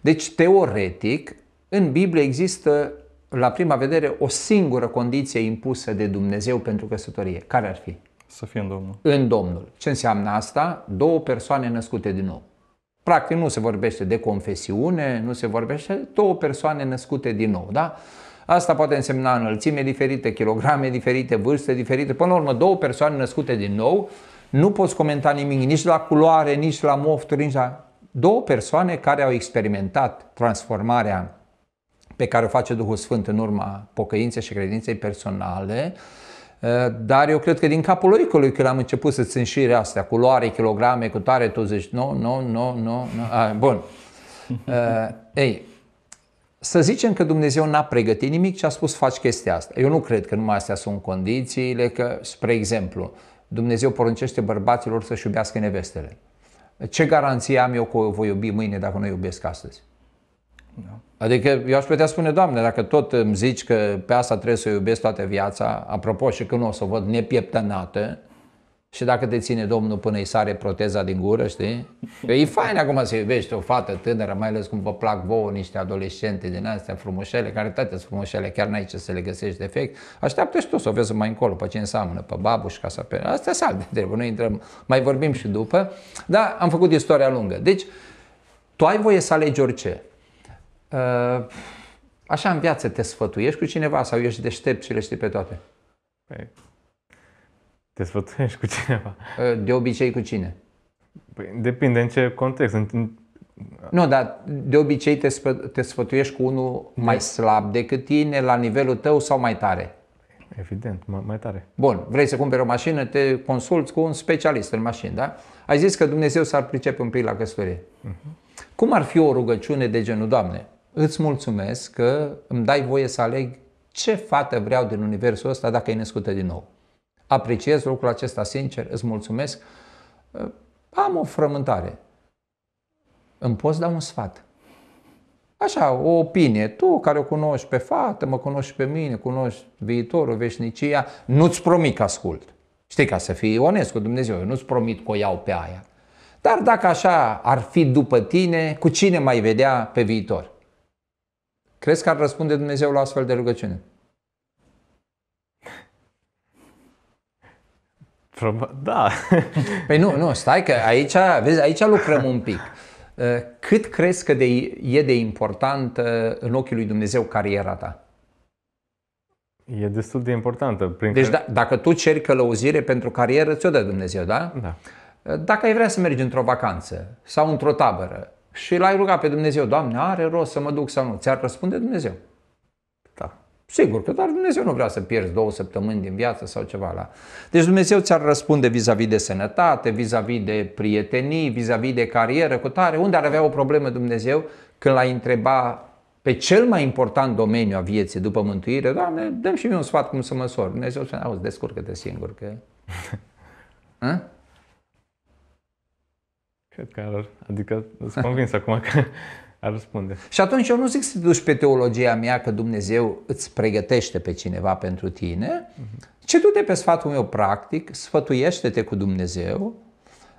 Deci, teoretic, în Biblie există la prima vedere, o singură condiție impusă de Dumnezeu pentru căsătorie. Care ar fi? Să fie în Domnul. În Domnul. Ce înseamnă asta? Două persoane născute din nou. Practic nu se vorbește de confesiune, nu se vorbește două persoane născute din nou, da? Asta poate însemna înălțime diferite, kilograme diferite, vârste diferite. Până la urmă, două persoane născute din nou, nu poți comenta nimic, nici la culoare, nici la mofturi, nici la... Două persoane care au experimentat transformarea pe care o face Duhul Sfânt în urma pocăinței și credinței personale, eh, dar eu cred că din capul oricului când am început să țin și astea, culoare, kilograme, cu tare, tu zici, nu, nu, nu, nu, bun. Eh, ei, să zicem că Dumnezeu n-a pregătit nimic și a spus faci chestia asta. Eu nu cred că numai astea sunt condițiile, că, spre exemplu, Dumnezeu poruncește bărbaților să-și iubească nevestele. Ce garanție am eu că o voi iubi mâine dacă nu iubesc astăzi? Da. Adică eu aș putea spune, Doamne, dacă tot îmi zici că pe asta trebuie să o iubesc toată viața, apropo și când o să o văd nepieptănată, și dacă te ține Domnul până îi sare proteza din gură, știi? E fain acum să iubești o fată tânără, mai ales cum vă plac vouă niște adolescente din astea frumușele, care toate sunt frumușele, chiar n-ai ce să le găsești defect. Așteaptă și tu să o vezi mai încolo, pe ce înseamnă, pe ca să pe... Astea sunt de trebuie, noi intrăm, mai vorbim și după. Dar am făcut istoria lungă. Deci, tu ai voie să alegi orice. Uh, așa în viață te sfătuiești cu cineva sau ești deștept și le știi pe toate? Păi, te sfătuiești cu cineva. Uh, de obicei cu cine? Păi, depinde în ce context. În... Nu, dar de obicei te, sfă, te sfătuiești cu unul de. mai slab decât tine, la nivelul tău sau mai tare? Evident, mai, mai tare. Bun, vrei să cumperi o mașină, te consulți cu un specialist în mașină, da? Ai zis că Dumnezeu s-ar pricepe un pic la căsătorie. Uh-huh. Cum ar fi o rugăciune de genul, Doamne, îți mulțumesc că îmi dai voie să aleg ce fată vreau din universul ăsta dacă e născută din nou. Apreciez lucrul acesta sincer, îți mulțumesc. Ă, am o frământare. Îmi poți da un sfat? Așa, o opinie. Tu care o cunoști pe fată, mă cunoști pe mine, cunoști viitorul, veșnicia, nu-ți promit că ascult. Știi, ca să fii onest cu Dumnezeu, eu nu-ți promit că o iau pe aia. Dar dacă așa ar fi după tine, cu cine mai vedea pe viitor? Crezi că ar răspunde Dumnezeu la astfel de rugăciune? Da. Păi nu, nu, stai că aici, vezi, aici lucrăm un pic. Uh, cât crezi că de, e de important uh, în ochii lui Dumnezeu cariera ta? E destul de importantă. Uh, prin deci că... da, dacă tu ceri călăuzire pentru carieră, ți-o dă Dumnezeu, da? Da. Dacă ai vrea să mergi într-o vacanță sau într-o tabără și l-ai rugat pe Dumnezeu, Doamne, are rost să mă duc sau nu? Ți-ar răspunde Dumnezeu. Da. Sigur că dar Dumnezeu nu vrea să pierzi două săptămâni din viață sau ceva la. Deci Dumnezeu ți-ar răspunde vis-a-vis de sănătate, vis-a-vis de prietenii, vis-a-vis de carieră, cu tare. Unde ar avea o problemă Dumnezeu când l-ai întreba pe cel mai important domeniu a vieții după mântuire, Doamne, dăm și mie un sfat cum să măsor. Dumnezeu spune, auzi, descurcă-te singur că... Hm? Cred că ar, adică sunt convins acum că ar răspunde. Și atunci eu nu zic să te duci pe teologia mea că Dumnezeu îți pregătește pe cineva pentru tine, mm-hmm. ci du-te pe sfatul meu practic, sfătuiește-te cu Dumnezeu,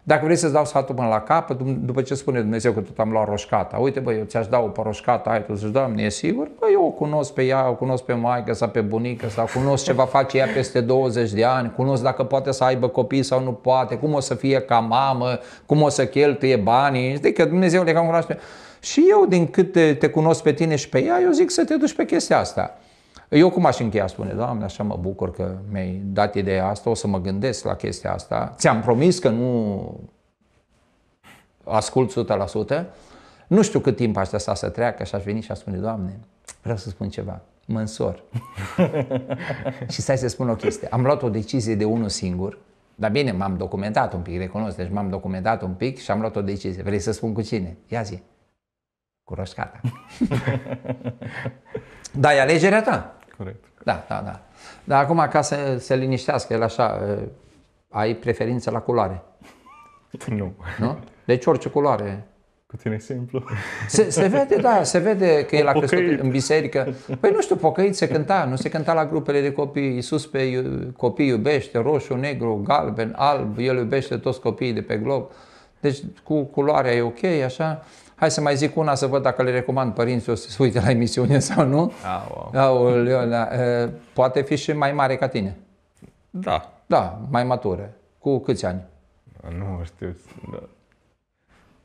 dacă vrei să-ți dau sfatul până la capăt, după ce spune Dumnezeu că tot am luat roșcata, uite băi, eu ți-aș da o pe roșcata, ai tu să zici, doamne, e sigur? Bă, eu o cunosc pe ea, o cunosc pe maică sau pe bunică sau cunosc ce va face ea peste 20 de ani, cunosc dacă poate să aibă copii sau nu poate, cum o să fie ca mamă, cum o să cheltuie banii, știi că Dumnezeu le cam cunoaște. Și eu, din cât te, te cunosc pe tine și pe ea, eu zic să te duci pe chestia asta. Eu cum aș încheia, spune, Doamne, așa mă bucur că mi-ai dat ideea asta, o să mă gândesc la chestia asta. Ți-am promis că nu ascult 100%. Nu știu cât timp aș sta să treacă și aș veni și aș spune, Doamne, vreau să spun ceva. Mă însor. și stai să spun o chestie. Am luat o decizie de unul singur, dar bine, m-am documentat un pic, recunosc, deci m-am documentat un pic și am luat o decizie. Vrei să spun cu cine? Ia zi. Cu roșcata. da, e alegerea ta. Corect. Da, da, da. Dar acum, ca să se liniștească el așa, ai preferință la culoare? Nu. nu? Deci orice culoare. Cu tine simplu. Se, se vede, da, se vede că el a crescut în biserică. Păi nu știu, pocăit se cânta, nu se cânta la grupele de copii. Iisus pe copii iubește, roșu, negru, galben, alb, el iubește toți copiii de pe glob. Deci cu culoarea e ok, așa. Hai să mai zic una să văd dacă le recomand părinții să se uite la emisiune sau nu. Ah, Aoleu, da, poate fi și mai mare ca tine. Da. Da, mai matură. Cu câți ani? Nu știu. Da.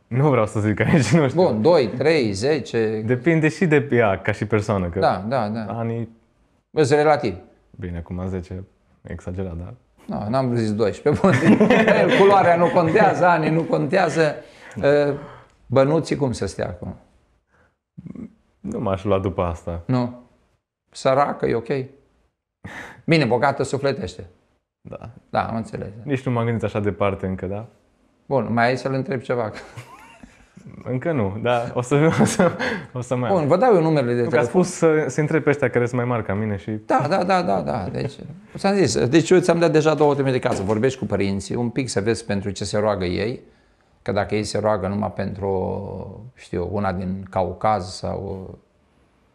Nu vreau să zic aici, nu știu. Bun, 2, 3, 10. Depinde și de ea ca și persoană. Că da, da, da. Anii... Sunt relativ. Bine, acum 10, exagerat, dar... Nu, n-am zis 12. Bun, culoarea nu contează, anii nu contează. Eh, Bănuții cum să stea acum? Nu m-aș lua după asta. Nu. Săracă, e ok. Bine, bogată sufletește. Da. Da, am înțeles. Nici nu m-am gândit așa departe încă, da? Bun, mai ai să-l întreb ceva? Încă nu, dar o să, o să, o să mai Bun, vă dau eu numerele de telefon. Că a spus să, să întrebi pe ăștia care sunt mai mari ca mine și... Da, da, da, da, da. Deci, ți-am zis, deci eu ți-am dat deja două teme de casă. Vorbești cu părinții, un pic să vezi pentru ce se roagă ei. Că dacă ei se roagă numai pentru, știu, una din Caucaz sau,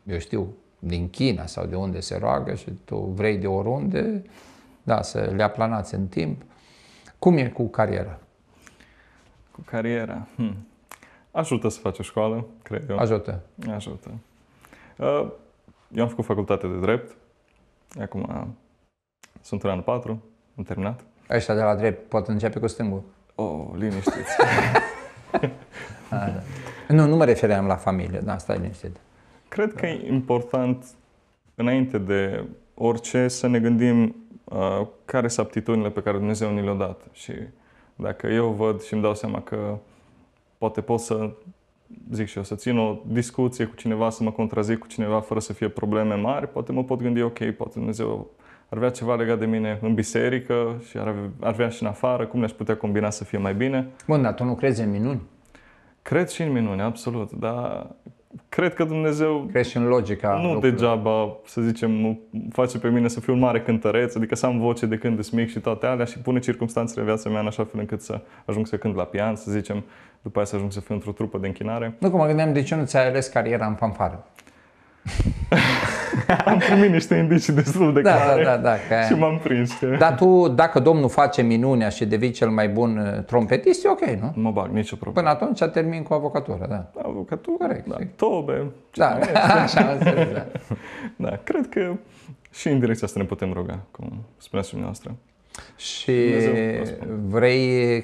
eu știu, din China sau de unde se roagă și tu vrei de oriunde, da, să le aplanați în timp. Cum e cu cariera? Cu cariera? Hmm. Ajută să faci o școală, cred eu. Ajută. Ajută. Uh, eu am făcut facultate de drept. Acum uh, sunt în anul 4, am terminat. Ăștia de la drept pot începe cu stângul. Oh, oh, liniștiți. Nu, nu mă refeream la familie, da, stai liniștit. Cred că e important, înainte de orice, să ne gândim uh, care sunt aptitudinile pe care Dumnezeu ni le-a dat. Și dacă eu văd și îmi dau seama că poate pot să, zic și eu, să țin o discuție cu cineva, să mă contrazic cu cineva fără să fie probleme mari, poate mă pot gândi, ok, poate Dumnezeu ar avea ceva legat de mine în biserică și ar, ar vrea și în afară, cum le-aș putea combina să fie mai bine. Bun, dar tu nu crezi în minuni? Cred și în minuni, absolut, dar cred că Dumnezeu... Crezi și în logica Nu lucrurilor. degeaba, să zicem, face pe mine să fiu un mare cântăreț, adică să am voce de când sunt mic și toate alea și pune circunstanțele în viața mea în așa fel încât să ajung să cânt la pian, să zicem, după aceea să ajung să fiu într-o trupă de închinare. Nu, cum mă gândeam de ce nu ți-ai ales cariera în fanfară. Am primit niște indicii destul de da, clare da, da, da, că... și m-am prins. Că... Dar tu, dacă Domnul face minunea și devii cel mai bun uh, trompetist, e ok, nu? Nu bag nicio problemă. Până atunci termin cu avocatura, da. Avocatura, Corect. da, tobe. Ce Da, așa am înțeles, da. da. cred că și în direcția asta ne putem ruga, cum spuneați dumneavoastră. Și Dumnezeu, vrei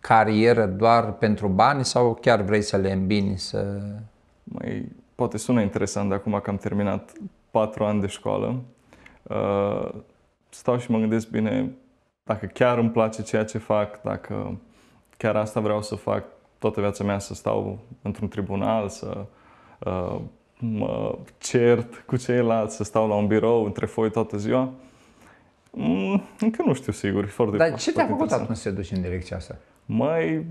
carieră doar pentru bani sau chiar vrei să le îmbini să... Mai poate sună interesant de acum că am terminat patru ani de școală. Uh, stau și mă gândesc bine dacă chiar îmi place ceea ce fac, dacă chiar asta vreau să fac toată viața mea, să stau într-un tribunal, să uh, mă cert cu ceilalți, să stau la un birou între foi toată ziua. Mm, încă nu știu sigur, foarte Dar ce te-a făcut atunci să te duci în direcția asta? Mai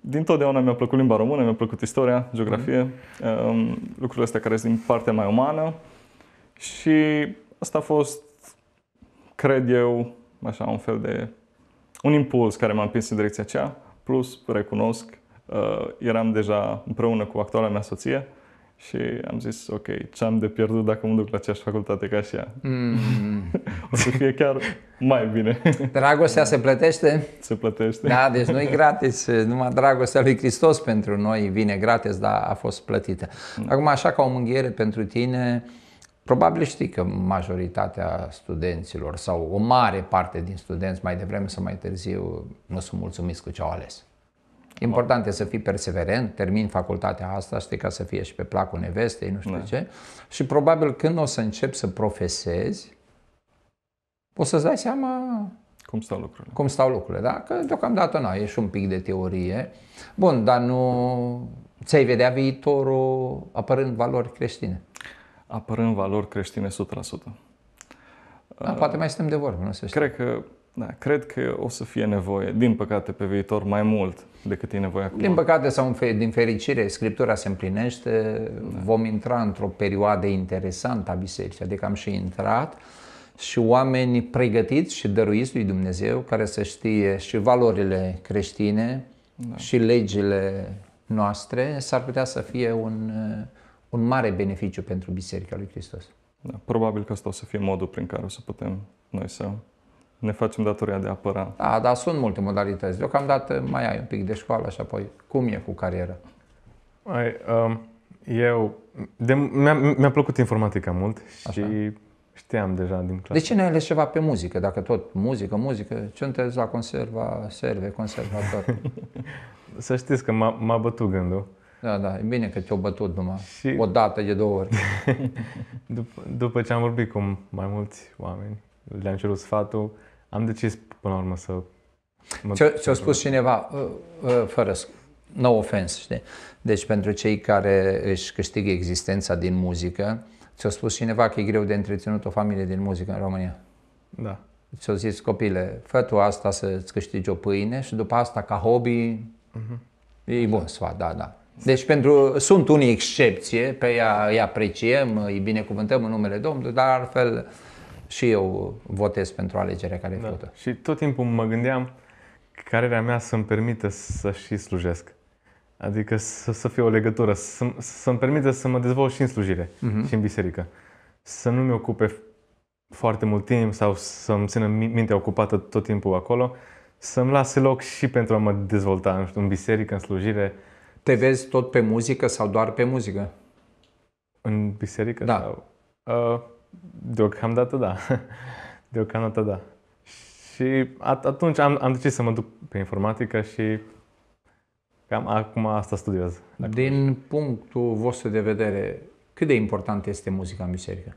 din totdeauna mi-a plăcut limba română, mi-a plăcut istoria, geografie, mm-hmm. lucrurile astea care sunt din partea mai umană și asta a fost, cred eu, așa un fel de, un impuls care m-a împins în direcția aceea, plus recunosc, uh, eram deja împreună cu actuala mea soție, și am zis, ok, ce am de pierdut dacă mă duc la aceeași facultate ca și ea? Mm. o să fie chiar mai bine. Dragostea se plătește? Se plătește. Da, deci nu e gratis. Numai dragostea lui Hristos pentru noi vine gratis, dar a fost plătită. Mm. Acum, așa ca o mânghiere pentru tine, probabil știi că majoritatea studenților sau o mare parte din studenți mai devreme sau mai târziu nu sunt mulțumiți cu ce au ales. Important e să fii perseverent, termin facultatea asta, știi, ca să fie și pe placul nevestei, nu știu da. ce. Și probabil când o să încep să profesezi, o să-ți dai seama cum stau lucrurile. Cum stau lucrurile, da? Că deocamdată na, ești un pic de teorie. Bun, dar nu ți-ai vedea viitorul apărând valori creștine. Apărând valori creștine 100%. Da, uh, poate mai stăm de vorbă, nu se știe. Cred că da, cred că o să fie nevoie, din păcate, pe viitor mai mult decât e nevoie acum. Din păcate sau din fericire, Scriptura se împlinește, da. vom intra într-o perioadă interesantă a bisericii, adică am și intrat și oameni pregătiți și dăruiți lui Dumnezeu care să știe și valorile creștine da. și legile noastre, s-ar putea să fie un, un mare beneficiu pentru Biserica lui Hristos. Da, probabil că asta o să fie modul prin care o să putem noi să ne facem datoria de a apăra. Da, dar sunt multe modalități. Deocamdată mai ai un pic de școală și apoi cum e cu cariera? Ai, um, eu de, mi-a, mi-a plăcut informatica mult și Așa. știam deja din clasă. De ce nu ai ales ceva pe muzică? Dacă tot muzică, muzică, ce nu la conserva, serve, conservator? Să știți că m-a, m-a bătut gândul. Da, da, e bine că te-au bătut numai și... o dată de două ori. după, după ce am vorbit cu mai mulți oameni, le-am cerut sfatul, am decis până la urmă să... Mă Ce, a spus cineva, uh, uh, fără no offense, știi? Deci pentru cei care își câștigă existența din muzică, ți-a spus cineva că e greu de întreținut o familie din muzică în România. Da. Ți-a zis, copile, fă tu asta să-ți câștigi o pâine și după asta ca hobby uh-huh. e bun sfat, da, da. Deci pentru, sunt unii excepție, pe ea îi apreciem, îi binecuvântăm în numele Domnului, dar altfel și eu votez pentru alegerea care e da. făcută. Și tot timpul mă gândeam era mea să-mi permită să și slujesc. Adică să, să fie o legătură, să, să-mi permită să mă dezvolt și în slujire uh-huh. și în biserică. Să nu-mi ocupe foarte mult timp sau să-mi țină mintea ocupată tot timpul acolo, să-mi lase loc și pentru a mă dezvolta, nu știu, în biserică, în slujire. Te vezi tot pe muzică sau doar pe muzică? În biserică? Da. Sau, uh, Deocamdată da. Deocamdată da. Și at- atunci am, am decis să mă duc pe informatică și cam acum asta studiez. Din punctul vostru de vedere, cât de important este muzica în biserică?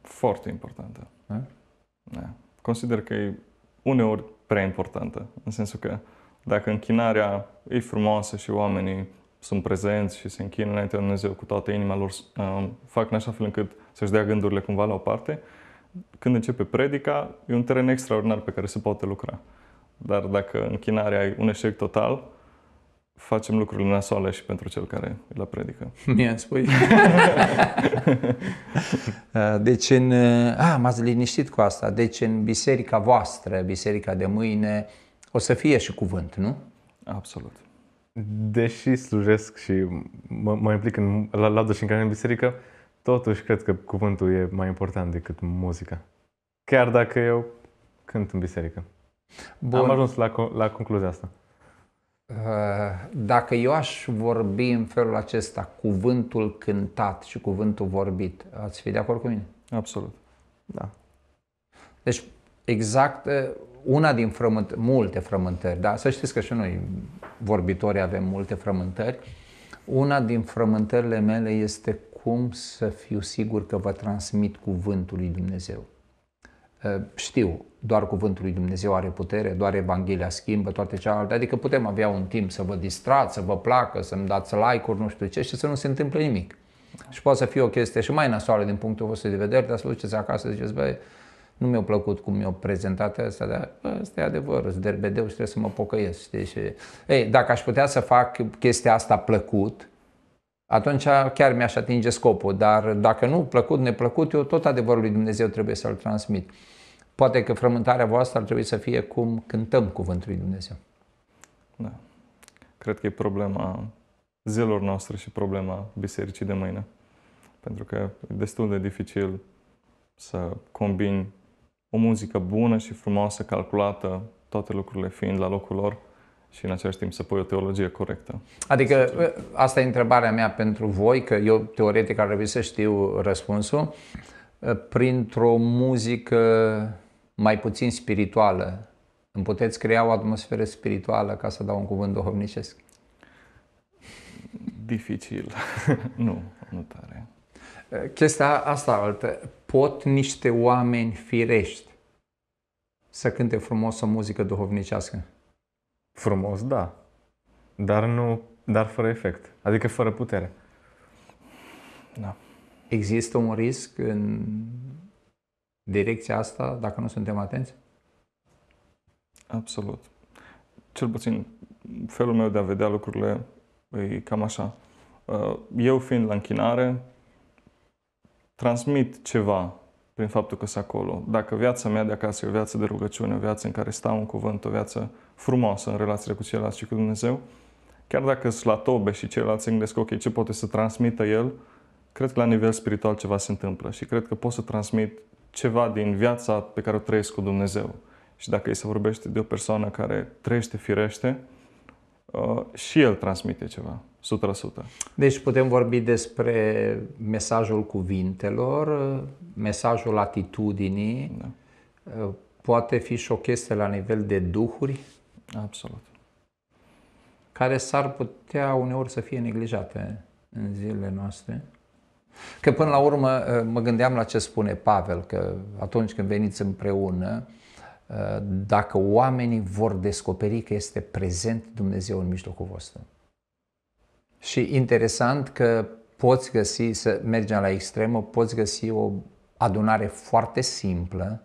Foarte importantă. Da? da. Consider că e uneori prea importantă, în sensul că dacă închinarea e frumoasă și oamenii sunt prezenți și se închină înainte de Dumnezeu cu toată inima lor, uh, fac în așa fel încât să-și dea gândurile cumva la o parte, când începe predica, e un teren extraordinar pe care se poate lucra. Dar dacă închinarea e un eșec total, facem lucrurile nasoale și pentru cel care e la predică. Mi-a spui. Uh, deci în... Uh, A, ah, m-ați liniștit cu asta. Deci în biserica voastră, biserica de mâine, o să fie și cuvânt, nu? Absolut deși slujesc și mă, mă implic în, la laudă și în care în biserică, totuși cred că cuvântul e mai important decât muzica. Chiar dacă eu cânt în biserică. Bun. Am ajuns la, la concluzia asta. Uh, dacă eu aș vorbi în felul acesta, cuvântul cântat și cuvântul vorbit, ați fi de acord cu mine? Absolut. Da. Deci, exact uh, una din frământări, multe frământări, da? Să știți că și noi vorbitori avem multe frământări. Una din frământările mele este cum să fiu sigur că vă transmit cuvântul lui Dumnezeu. Ă, știu, doar cuvântul lui Dumnezeu are putere, doar Evanghelia schimbă toate cealaltă, adică putem avea un timp să vă distrați, să vă placă, să-mi dați like-uri, nu știu ce, și să nu se întâmple nimic. Și poate să fie o chestie și mai nasoală din punctul vostru de vedere, dar să duceți acasă, ziceți, băi, nu mi-a plăcut cum mi-a prezentat asta, dar ăsta e adevărul, sunt derbedeu și trebuie să mă pocăiesc. Știi? Și, ei, dacă aș putea să fac chestia asta plăcut, atunci chiar mi-aș atinge scopul, dar dacă nu, plăcut, neplăcut, eu tot adevărul lui Dumnezeu trebuie să-l transmit. Poate că frământarea voastră ar trebui să fie cum cântăm cuvântul lui Dumnezeu. Da. Cred că e problema zilor noastre și problema bisericii de mâine. Pentru că e destul de dificil să combini o muzică bună și frumoasă, calculată, toate lucrurile fiind la locul lor și în același timp să pui o teologie corectă. Adică ă, asta e întrebarea mea pentru voi, că eu teoretic ar trebui să știu răspunsul, ă, printr-o muzică mai puțin spirituală, îmi puteți crea o atmosferă spirituală ca să dau un cuvânt duhovnicesc? Dificil. nu, nu tare. Ă, chestia asta altă pot niște oameni firești să cânte frumos o muzică duhovnicească? Frumos, da. Dar nu, dar fără efect. Adică fără putere. Da. Există un risc în direcția asta dacă nu suntem atenți? Absolut. Cel puțin felul meu de a vedea lucrurile e cam așa. Uh, eu fiind la închinare, transmit ceva prin faptul că sunt acolo. Dacă viața mea de acasă e o viață de rugăciune, o viață în care stau în cuvânt, o viață frumoasă în relațiile cu ceilalți și cu Dumnezeu, chiar dacă sunt la tobe și ceilalți se gândesc, ok, ce poate să transmită el, cred că la nivel spiritual ceva se întâmplă și cred că pot să transmit ceva din viața pe care o trăiesc cu Dumnezeu. Și dacă ei se vorbește de o persoană care trăiește firește, uh, și el transmite ceva. 100%. Deci putem vorbi despre mesajul cuvintelor, mesajul atitudinii. Da. Uh, poate fi și o chestie la nivel de duhuri. Absolut. Care s-ar putea uneori să fie neglijate în zilele noastre. Că până la urmă uh, mă gândeam la ce spune Pavel, că atunci când veniți împreună, uh, dacă oamenii vor descoperi că este prezent Dumnezeu în mijlocul vostru. Și interesant că poți găsi, să mergem la extremă, poți găsi o adunare foarte simplă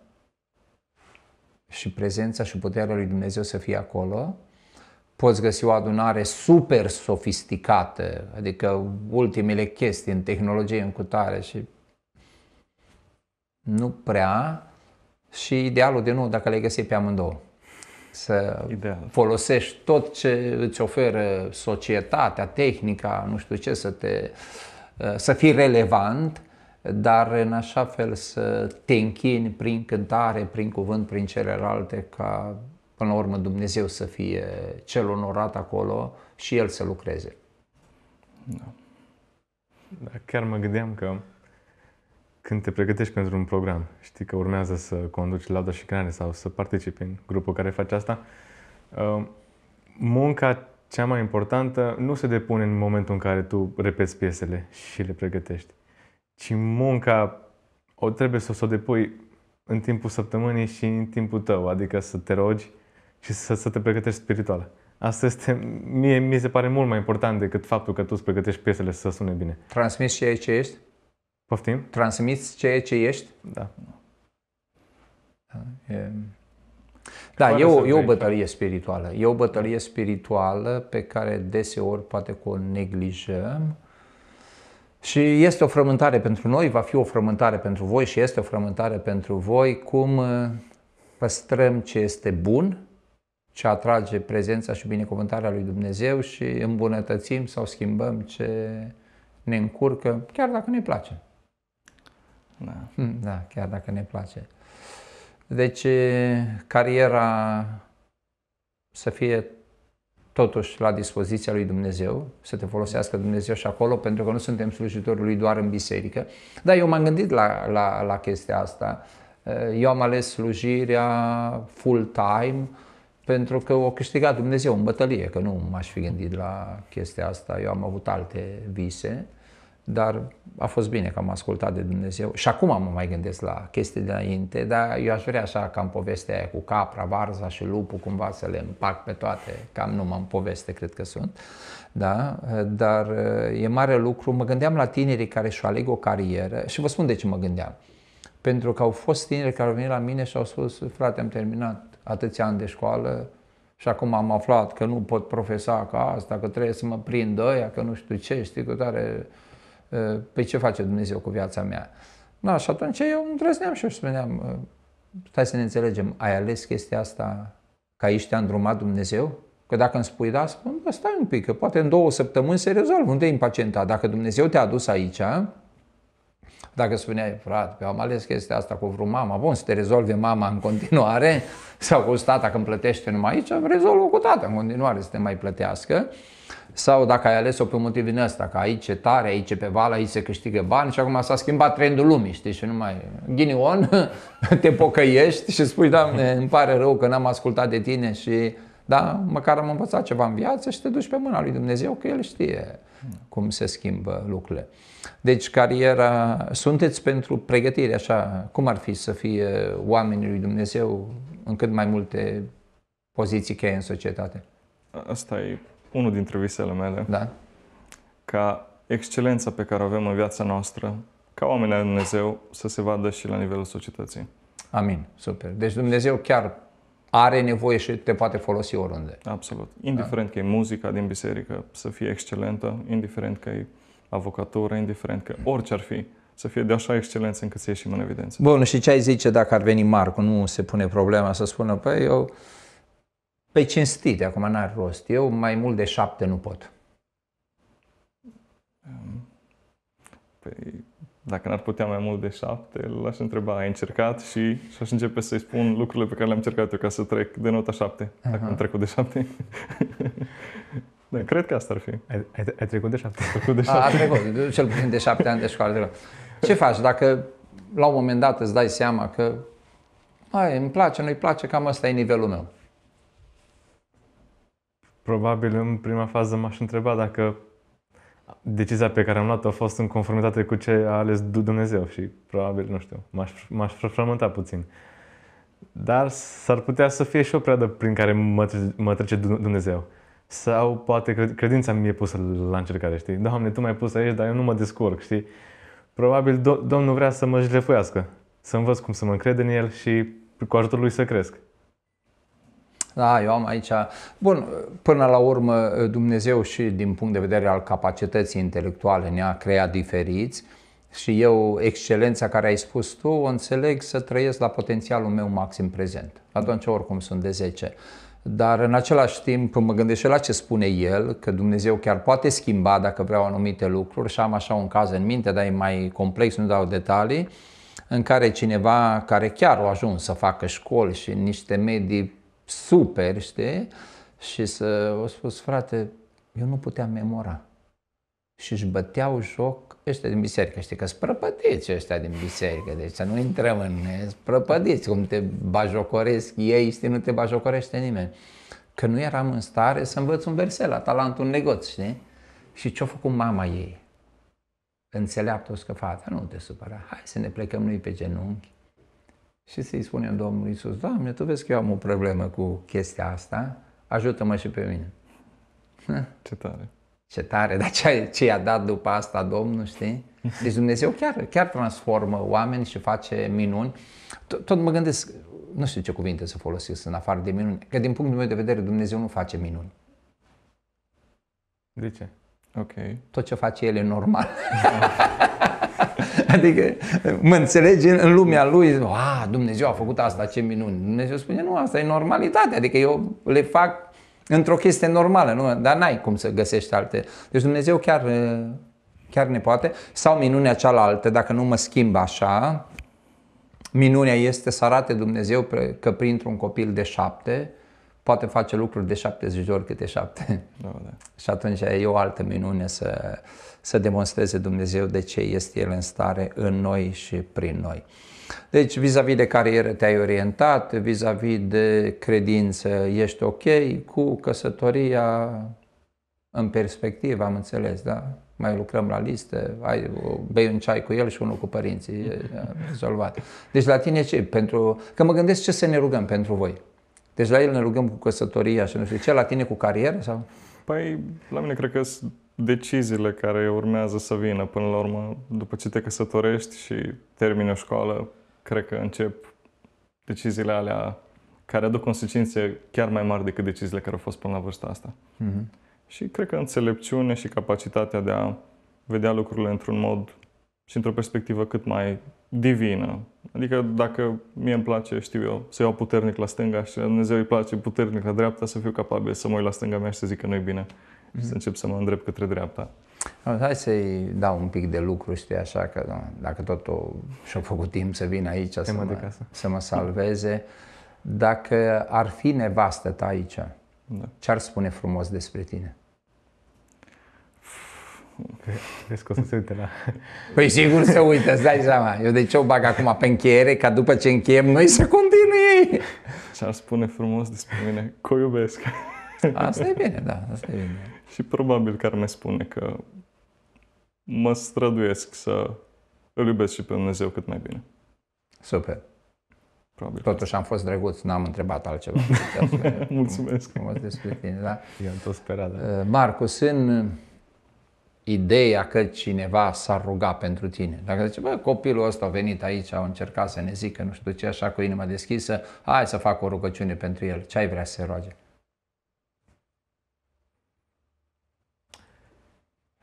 și prezența și puterea lui Dumnezeu să fie acolo, poți găsi o adunare super sofisticată, adică ultimele chestii în tehnologie, în cutare și nu prea și idealul de nou dacă le găsi pe amândouă să Ideal. folosești tot ce îți oferă societatea, tehnica, nu știu ce, să, te, uh, să fii relevant, dar în așa fel să te închini prin cântare, prin cuvânt, prin celelalte, ca până la urmă Dumnezeu să fie cel onorat acolo și El să lucreze. Da. chiar mă gândeam că când te pregătești pentru un program, știi că urmează să conduci laudă și creare sau să participi în grupul care face asta, uh, munca cea mai importantă nu se depune în momentul în care tu repeți piesele și le pregătești, ci munca o trebuie să o depui în timpul săptămânii și în timpul tău, adică să te rogi și să, să te pregătești spiritual. Asta este, mie mi se pare mult mai important decât faptul că tu îți pregătești piesele să sune bine. Transmis și aici ești? Poftim? Transmiți ceea ce ești? Da. Da, e, da, e o, e o bătălie spirituală. E o bătălie spirituală pe care deseori poate că o neglijăm și este o frământare pentru noi, va fi o frământare pentru voi și este o frământare pentru voi cum uh, păstrăm ce este bun, ce atrage prezența și binecuvântarea lui Dumnezeu și îmbunătățim sau schimbăm ce ne încurcă, chiar dacă ne place. Da. Hmm, da, chiar dacă ne place. Deci, cariera să fie totuși la dispoziția lui Dumnezeu, să te folosească Dumnezeu și acolo, pentru că nu suntem slujitorul lui doar în biserică. Dar eu m-am gândit la, la, la chestia asta. Eu am ales slujirea full-time pentru că o câștigat Dumnezeu în bătălie, că nu m-aș fi gândit la chestia asta. Eu am avut alte vise dar a fost bine că am ascultat de Dumnezeu și acum mă mai gândesc la chestii de înainte, dar eu aș vrea așa cam povestea aia cu capra, varza și lupul cumva să le împac pe toate, cam nu am poveste, cred că sunt, da? dar e mare lucru, mă gândeam la tinerii care și-o aleg o carieră și vă spun de ce mă gândeam, pentru că au fost tineri care au venit la mine și au spus, frate, am terminat atâția ani de școală, și acum am aflat că nu pot profesa ca asta, că trebuie să mă prind ăia, că nu știu ce, știi, că tare Ă, păi ce face Dumnezeu cu viața mea? Da, și atunci eu îndrăzneam și eu spuneam, ă, stai să ne înțelegem, ai ales chestia asta ca aici te-a îndrumat Dumnezeu? Că dacă îmi spui da, spun, bă, stai un pic, că poate în două săptămâni se rezolvă. Nu te impacienta. Dacă Dumnezeu te-a adus aici, dacă spuneai, frate, pe am ales chestia asta cu vreo mama, bun, să te rezolve mama în continuare sau cu tata când plătește numai aici, rezolvă cu tata în continuare să te mai plătească sau dacă ai ales-o pe motiv din ăsta, că aici e tare, aici e pe val, aici se câștigă bani și acum s-a schimbat trendul lumii, știi, și nu mai... Ghinion, te pocăiești și spui, da, îmi pare rău că n-am ascultat de tine și... Da, măcar am învățat ceva în viață și te duci pe mâna lui Dumnezeu că El știe cum se schimbă lucrurile. Deci cariera, sunteți pentru pregătire, așa, cum ar fi să fie oamenii lui Dumnezeu în cât mai multe poziții cheie în societate? Asta e unul dintre visele mele. Da. Ca excelența pe care o avem în viața noastră, ca oamenii al Dumnezeu, să se vadă și la nivelul societății. Amin. Super. Deci Dumnezeu chiar are nevoie și te poate folosi oriunde. Absolut. Indiferent da. că e muzica din biserică să fie excelentă, indiferent că e avocatură, indiferent că orice ar fi, să fie de așa excelență încât să ieșim în evidență. Bun, și ce ai zice dacă ar veni Marcu? Nu se pune problema să spună, păi eu pe păi cinstite, acum n-ar rost. Eu mai mult de șapte nu pot. Păi, dacă n-ar putea mai mult de șapte, l-aș întreba, ai încercat? Și, și aș începe să-i spun lucrurile pe care le-am încercat eu ca să trec de nota șapte, Aha. dacă am trecut de șapte. da, cred că asta ar fi. Ai, ai, ai trecut de șapte? trecut de șapte. A, a trecut, cel puțin de șapte ani de școală. Ce faci dacă la un moment dat îți dai seama că ai, îmi place, nu-i place, cam asta e nivelul meu probabil în prima fază m-aș întreba dacă decizia pe care am luat-o a fost în conformitate cu ce a ales Dumnezeu și probabil, nu știu, m-aș, m-aș frământa puțin. Dar s-ar putea să fie și o pradă prin care mă, mă trece Dumnezeu. Sau poate credința mi-e pusă la încercare, știi? Doamne, Tu m-ai pus aici, dar eu nu mă descurc, știi? Probabil Domnul vrea să mă jlefuiască, să învăț cum să mă încred în El și cu ajutorul Lui să cresc da, eu am aici... Bun, până la urmă Dumnezeu și din punct de vedere al capacității intelectuale ne-a creat diferiți și eu excelența care ai spus tu o înțeleg să trăiesc la potențialul meu maxim prezent. Atunci oricum sunt de 10. Dar în același timp când mă gândesc și la ce spune el, că Dumnezeu chiar poate schimba dacă vreau anumite lucruri și am așa un caz în minte, dar e mai complex, nu dau detalii, în care cineva care chiar a ajuns să facă școli și niște medii super, știi? Și să o spus, frate, eu nu puteam memora. Și își băteau joc ăștia din biserică, știi, că sprăpădiți ăștia din biserică, deci să nu intrăm în sprăpădiți, cum te bajocoresc ei, știi, nu te bajocorește nimeni. Că nu eram în stare să învăț un verset la talentul un negoț, știi? Și ce-a făcut mama ei? Înțeleaptă o scăfată, nu te supăra, hai să ne plecăm noi pe genunchi și să-i spune Domnul Iisus, Doamne, Tu vezi că eu am o problemă cu chestia asta, ajută-mă și pe mine. Ce tare! Ce tare, dar ce, ce i-a dat după asta Domnul, știi? Deci Dumnezeu chiar, chiar transformă oameni și face minuni. Tot, tot mă gândesc, nu știu ce cuvinte să folosesc în afară de minuni, că din punctul meu de vedere Dumnezeu nu face minuni. De ce? Ok. Tot ce face El e normal. Adică mă înțelegi în lumea lui, a, Dumnezeu a făcut asta, ce minuni. Dumnezeu spune, nu, asta e normalitate, adică eu le fac într-o chestie normală, nu? dar n-ai cum să găsești alte. Deci Dumnezeu chiar, chiar ne poate. Sau minunea cealaltă, dacă nu mă schimb așa, minunea este să arate Dumnezeu că printr-un copil de șapte, poate face lucruri de 70 de ori câte șapte. Da, da. Și atunci e o altă minune să să demonstreze Dumnezeu de ce este El în stare în noi și prin noi. Deci, vis-a-vis de carieră te-ai orientat, vis-a-vis de credință ești ok, cu căsătoria în perspectivă, am înțeles, da? Mai lucrăm la listă, ai, bei un ceai cu el și unul cu părinții, e rezolvat. Deci la tine ce? Pentru, că mă gândesc ce să ne rugăm pentru voi. Deci la el ne rugăm cu căsătoria și nu știu ce, la tine cu carieră sau? Păi, la mine cred că sunt deciziile care urmează să vină până la urmă, după ce te căsătorești și termini o școală, cred că încep deciziile alea care aduc consecințe chiar mai mari decât deciziile care au fost până la vârsta asta. Uh-huh. Și cred că înțelepciune și capacitatea de a vedea lucrurile într-un mod și într-o perspectivă cât mai divină. Adică dacă mie îmi place, știu eu, să iau puternic la stânga și Dumnezeu îi place puternic la dreapta, să fiu capabil să mă uit la stânga mea și să zic că nu-i bine mm-hmm. și să mhm. încep să mă îndrept către dreapta. Hai să-i dau un pic de lucru, știi, așa că da, dacă tot și-a făcut timp să vină aici să mă, să mă salveze, dacă ar fi nevastă ta aici, da. ce ar spune frumos despre tine? Crezi că o să se uite la... Păi sigur se uită, stai seama. Eu de ce o bag acum pe încheiere, ca după ce încheiem noi să continui ei. Și-ar spune frumos despre mine că o iubesc. Asta e bine, da, asta e bine. Și probabil că ar mai spune că mă străduiesc să îl iubesc și pe Dumnezeu cât mai bine. Super. Probabil Totuși am fost drăguț, n-am întrebat altceva. Mulțumesc. Frumos despre tine, da? I-am tot sperat, da. Uh, Marcus, în ideea că cineva s-ar ruga pentru tine. Dacă zice, bă, copilul ăsta a venit aici, a încercat să ne zică nu știu ce, așa cu inima deschisă, hai să fac o rugăciune pentru el. Ce ai vrea să se roage?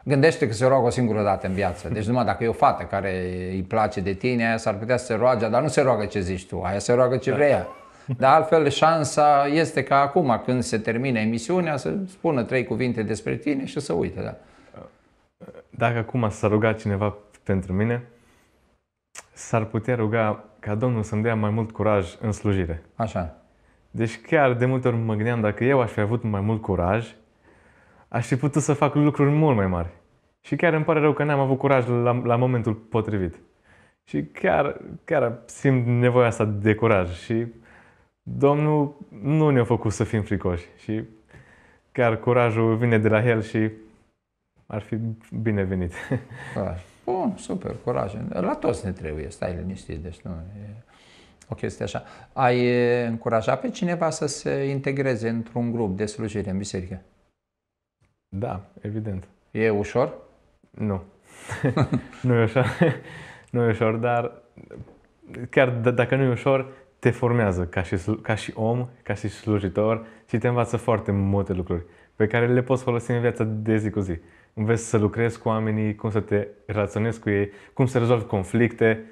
Gândește că se roagă o singură dată în viață. Deci numai dacă e o fată care îi place de tine, aia s-ar putea să se roage, dar nu se roagă ce zici tu, aia se roagă ce vrea. Dar altfel șansa este ca acum, când se termine emisiunea, să spună trei cuvinte despre tine și să uite. Da? dacă acum s-a rugat cineva pentru mine, s-ar putea ruga ca Domnul să-mi dea mai mult curaj în slujire. Așa. Deci chiar de multe ori mă gândeam, dacă eu aș fi avut mai mult curaj, aș fi putut să fac lucruri mult mai mari. Și chiar îmi pare rău că n-am avut curaj la, la momentul potrivit. Și chiar, chiar simt nevoia asta de curaj. Și Domnul nu ne-a făcut să fim fricoși. Și chiar curajul vine de la El și ar fi binevenit. Da. Bun, super, curaj. La toți ne trebuie, stai liniștit, deci nu e o chestie așa. Ai încurajat pe cineva să se integreze într-un grup de slujire în biserică? Da, evident. E ușor? Nu. nu e ușor. nu e ușor, dar chiar d- dacă nu e ușor, te formează ca și, ca și om, ca și slujitor și te învață foarte multe lucruri pe care le poți folosi în viața de zi cu zi înveți să lucrezi cu oamenii, cum să te relaționezi cu ei, cum să rezolvi conflicte.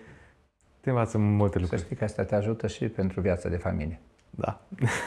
Te învață multe lucruri. Să știi că asta te ajută și pentru viața de familie. Da.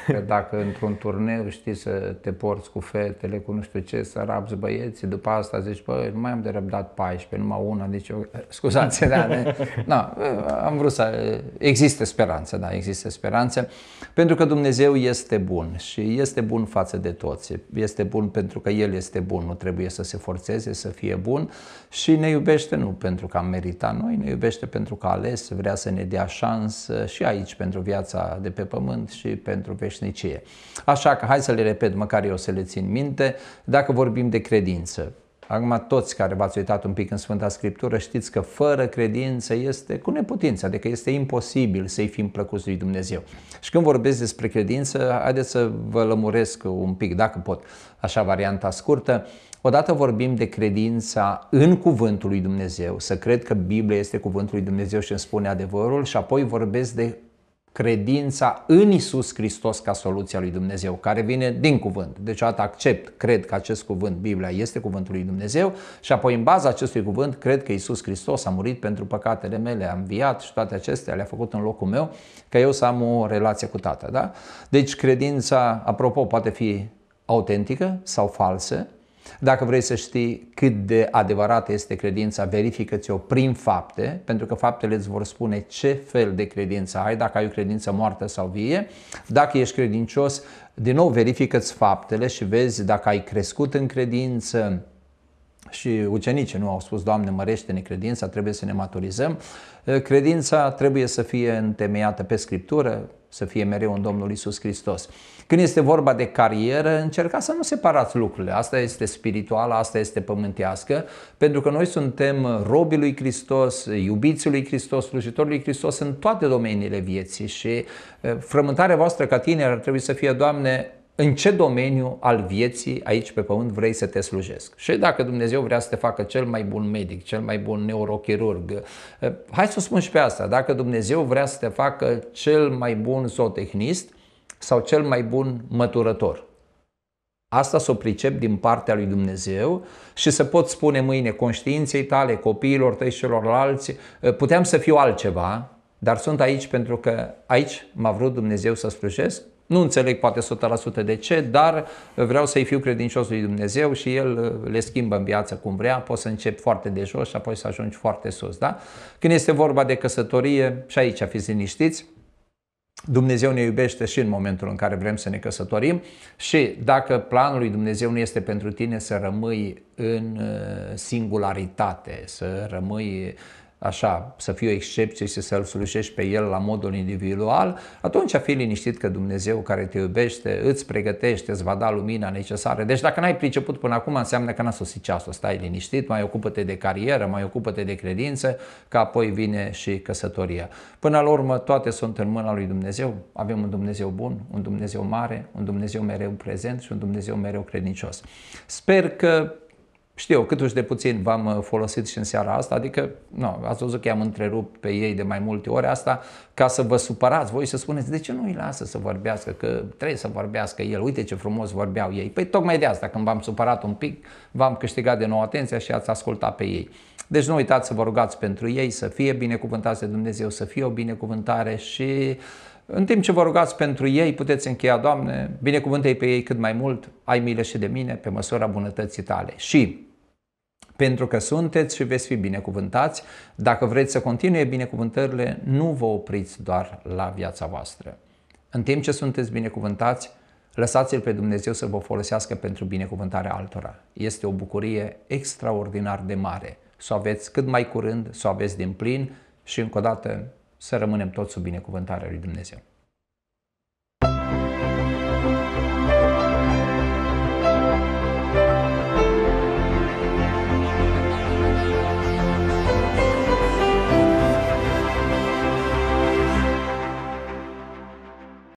Că dacă într-un turneu știi să te porți cu fetele, cu nu știu ce, să rabzi băieții, după asta zici, băi, nu mai am de răbdat 14, numai una, deci eu, eh, scuzați, da, ne, na, eh, am vrut să, eh, există speranță, da, există speranță, pentru că Dumnezeu este bun și este bun față de toți, este bun pentru că El este bun, nu trebuie să se forțeze să fie bun și ne iubește nu pentru că am meritat noi, ne iubește pentru că a ales, vrea să ne dea șansă și aici pentru viața de pe pământ și pentru veșnicie. Așa că hai să le repet, măcar eu să le țin minte, dacă vorbim de credință. Acum toți care v-ați uitat un pic în Sfânta Scriptură știți că fără credință este cu neputință, adică este imposibil să-i fim plăcuți lui Dumnezeu. Și când vorbesc despre credință, haideți să vă lămuresc un pic, dacă pot, așa varianta scurtă. Odată vorbim de credința în cuvântul lui Dumnezeu, să cred că Biblia este cuvântul lui Dumnezeu și îmi spune adevărul și apoi vorbesc de credința în Isus Hristos ca soluția lui Dumnezeu, care vine din cuvânt. Deci atât accept, cred că acest cuvânt, Biblia, este cuvântul lui Dumnezeu și apoi în baza acestui cuvânt cred că Isus Hristos a murit pentru păcatele mele, a înviat și toate acestea le-a făcut în locul meu, ca eu să am o relație cu Tata. Da? Deci credința, apropo, poate fi autentică sau falsă, dacă vrei să știi cât de adevărată este credința, verifică-ți-o prin fapte, pentru că faptele îți vor spune ce fel de credință ai, dacă ai o credință moartă sau vie. Dacă ești credincios, din nou verifică-ți faptele și vezi dacă ai crescut în credință, și ucenicii nu au spus, Doamne, mărește-ne credința, trebuie să ne maturizăm. Credința trebuie să fie întemeiată pe Scriptură, să fie mereu în Domnul Isus Hristos. Când este vorba de carieră, încercați să nu separați lucrurile. Asta este spirituală, asta este pământească, pentru că noi suntem robii lui Hristos, iubiții lui Hristos, slujitorii lui Hristos în toate domeniile vieții și eh, frământarea voastră ca tineri ar trebui să fie, Doamne, în ce domeniu al vieții aici pe pământ vrei să te slujesc. Și dacă Dumnezeu vrea să te facă cel mai bun medic, cel mai bun neurochirurg, eh, hai să spun și pe asta, dacă Dumnezeu vrea să te facă cel mai bun zootehnist sau cel mai bun măturător. Asta să o pricep din partea lui Dumnezeu și să pot spune mâine conștiinței tale, copiilor tăi și celorlalți, eh, puteam să fiu altceva, dar sunt aici pentru că aici m-a vrut Dumnezeu să slujesc nu înțeleg poate 100% de ce, dar vreau să-i fiu credincios lui Dumnezeu și El uh, le schimbă în viață cum vrea, poți să începi foarte de jos și apoi să ajungi foarte sus. Da? Când este vorba de căsătorie, și aici fiți liniștiți, Dumnezeu ne iubește și în momentul în care vrem să ne căsătorim și dacă planul lui Dumnezeu nu este pentru tine să rămâi în uh, singularitate, să rămâi așa, să fie o excepție și să-L slujești pe El la modul individual, atunci fi liniștit că Dumnezeu care te iubește îți pregătește, îți va da lumina necesară. Deci dacă n-ai priceput până acum, înseamnă că n-a sosit ceasul, stai liniștit, mai ocupă-te de carieră, mai ocupă-te de credință, că apoi vine și căsătoria. Până la urmă, toate sunt în mâna lui Dumnezeu. Avem un Dumnezeu bun, un Dumnezeu mare, un Dumnezeu mereu prezent și un Dumnezeu mereu credincios. Sper că știu, câtuși de puțin v-am uh, folosit și în seara asta, adică nu, ați văzut că i-am întrerupt pe ei de mai multe ori asta ca să vă supărați voi și să spuneți de ce nu îi lasă să vorbească, că trebuie să vorbească el, uite ce frumos vorbeau ei. Păi tocmai de asta, când v-am supărat un pic, v-am câștigat de nou atenția și ați ascultat pe ei. Deci nu uitați să vă rugați pentru ei, să fie binecuvântați de Dumnezeu, să fie o binecuvântare și în timp ce vă rugați pentru ei, puteți încheia, Doamne, binecuvântă pe ei cât mai mult, ai milă și de mine, pe măsura bunătății tale. Și pentru că sunteți și veți fi binecuvântați. Dacă vreți să continue binecuvântările, nu vă opriți doar la viața voastră. În timp ce sunteți binecuvântați, lăsați-L pe Dumnezeu să vă folosească pentru binecuvântarea altora. Este o bucurie extraordinar de mare. Să o aveți cât mai curând, să o aveți din plin și încă o dată să rămânem toți sub binecuvântarea lui Dumnezeu.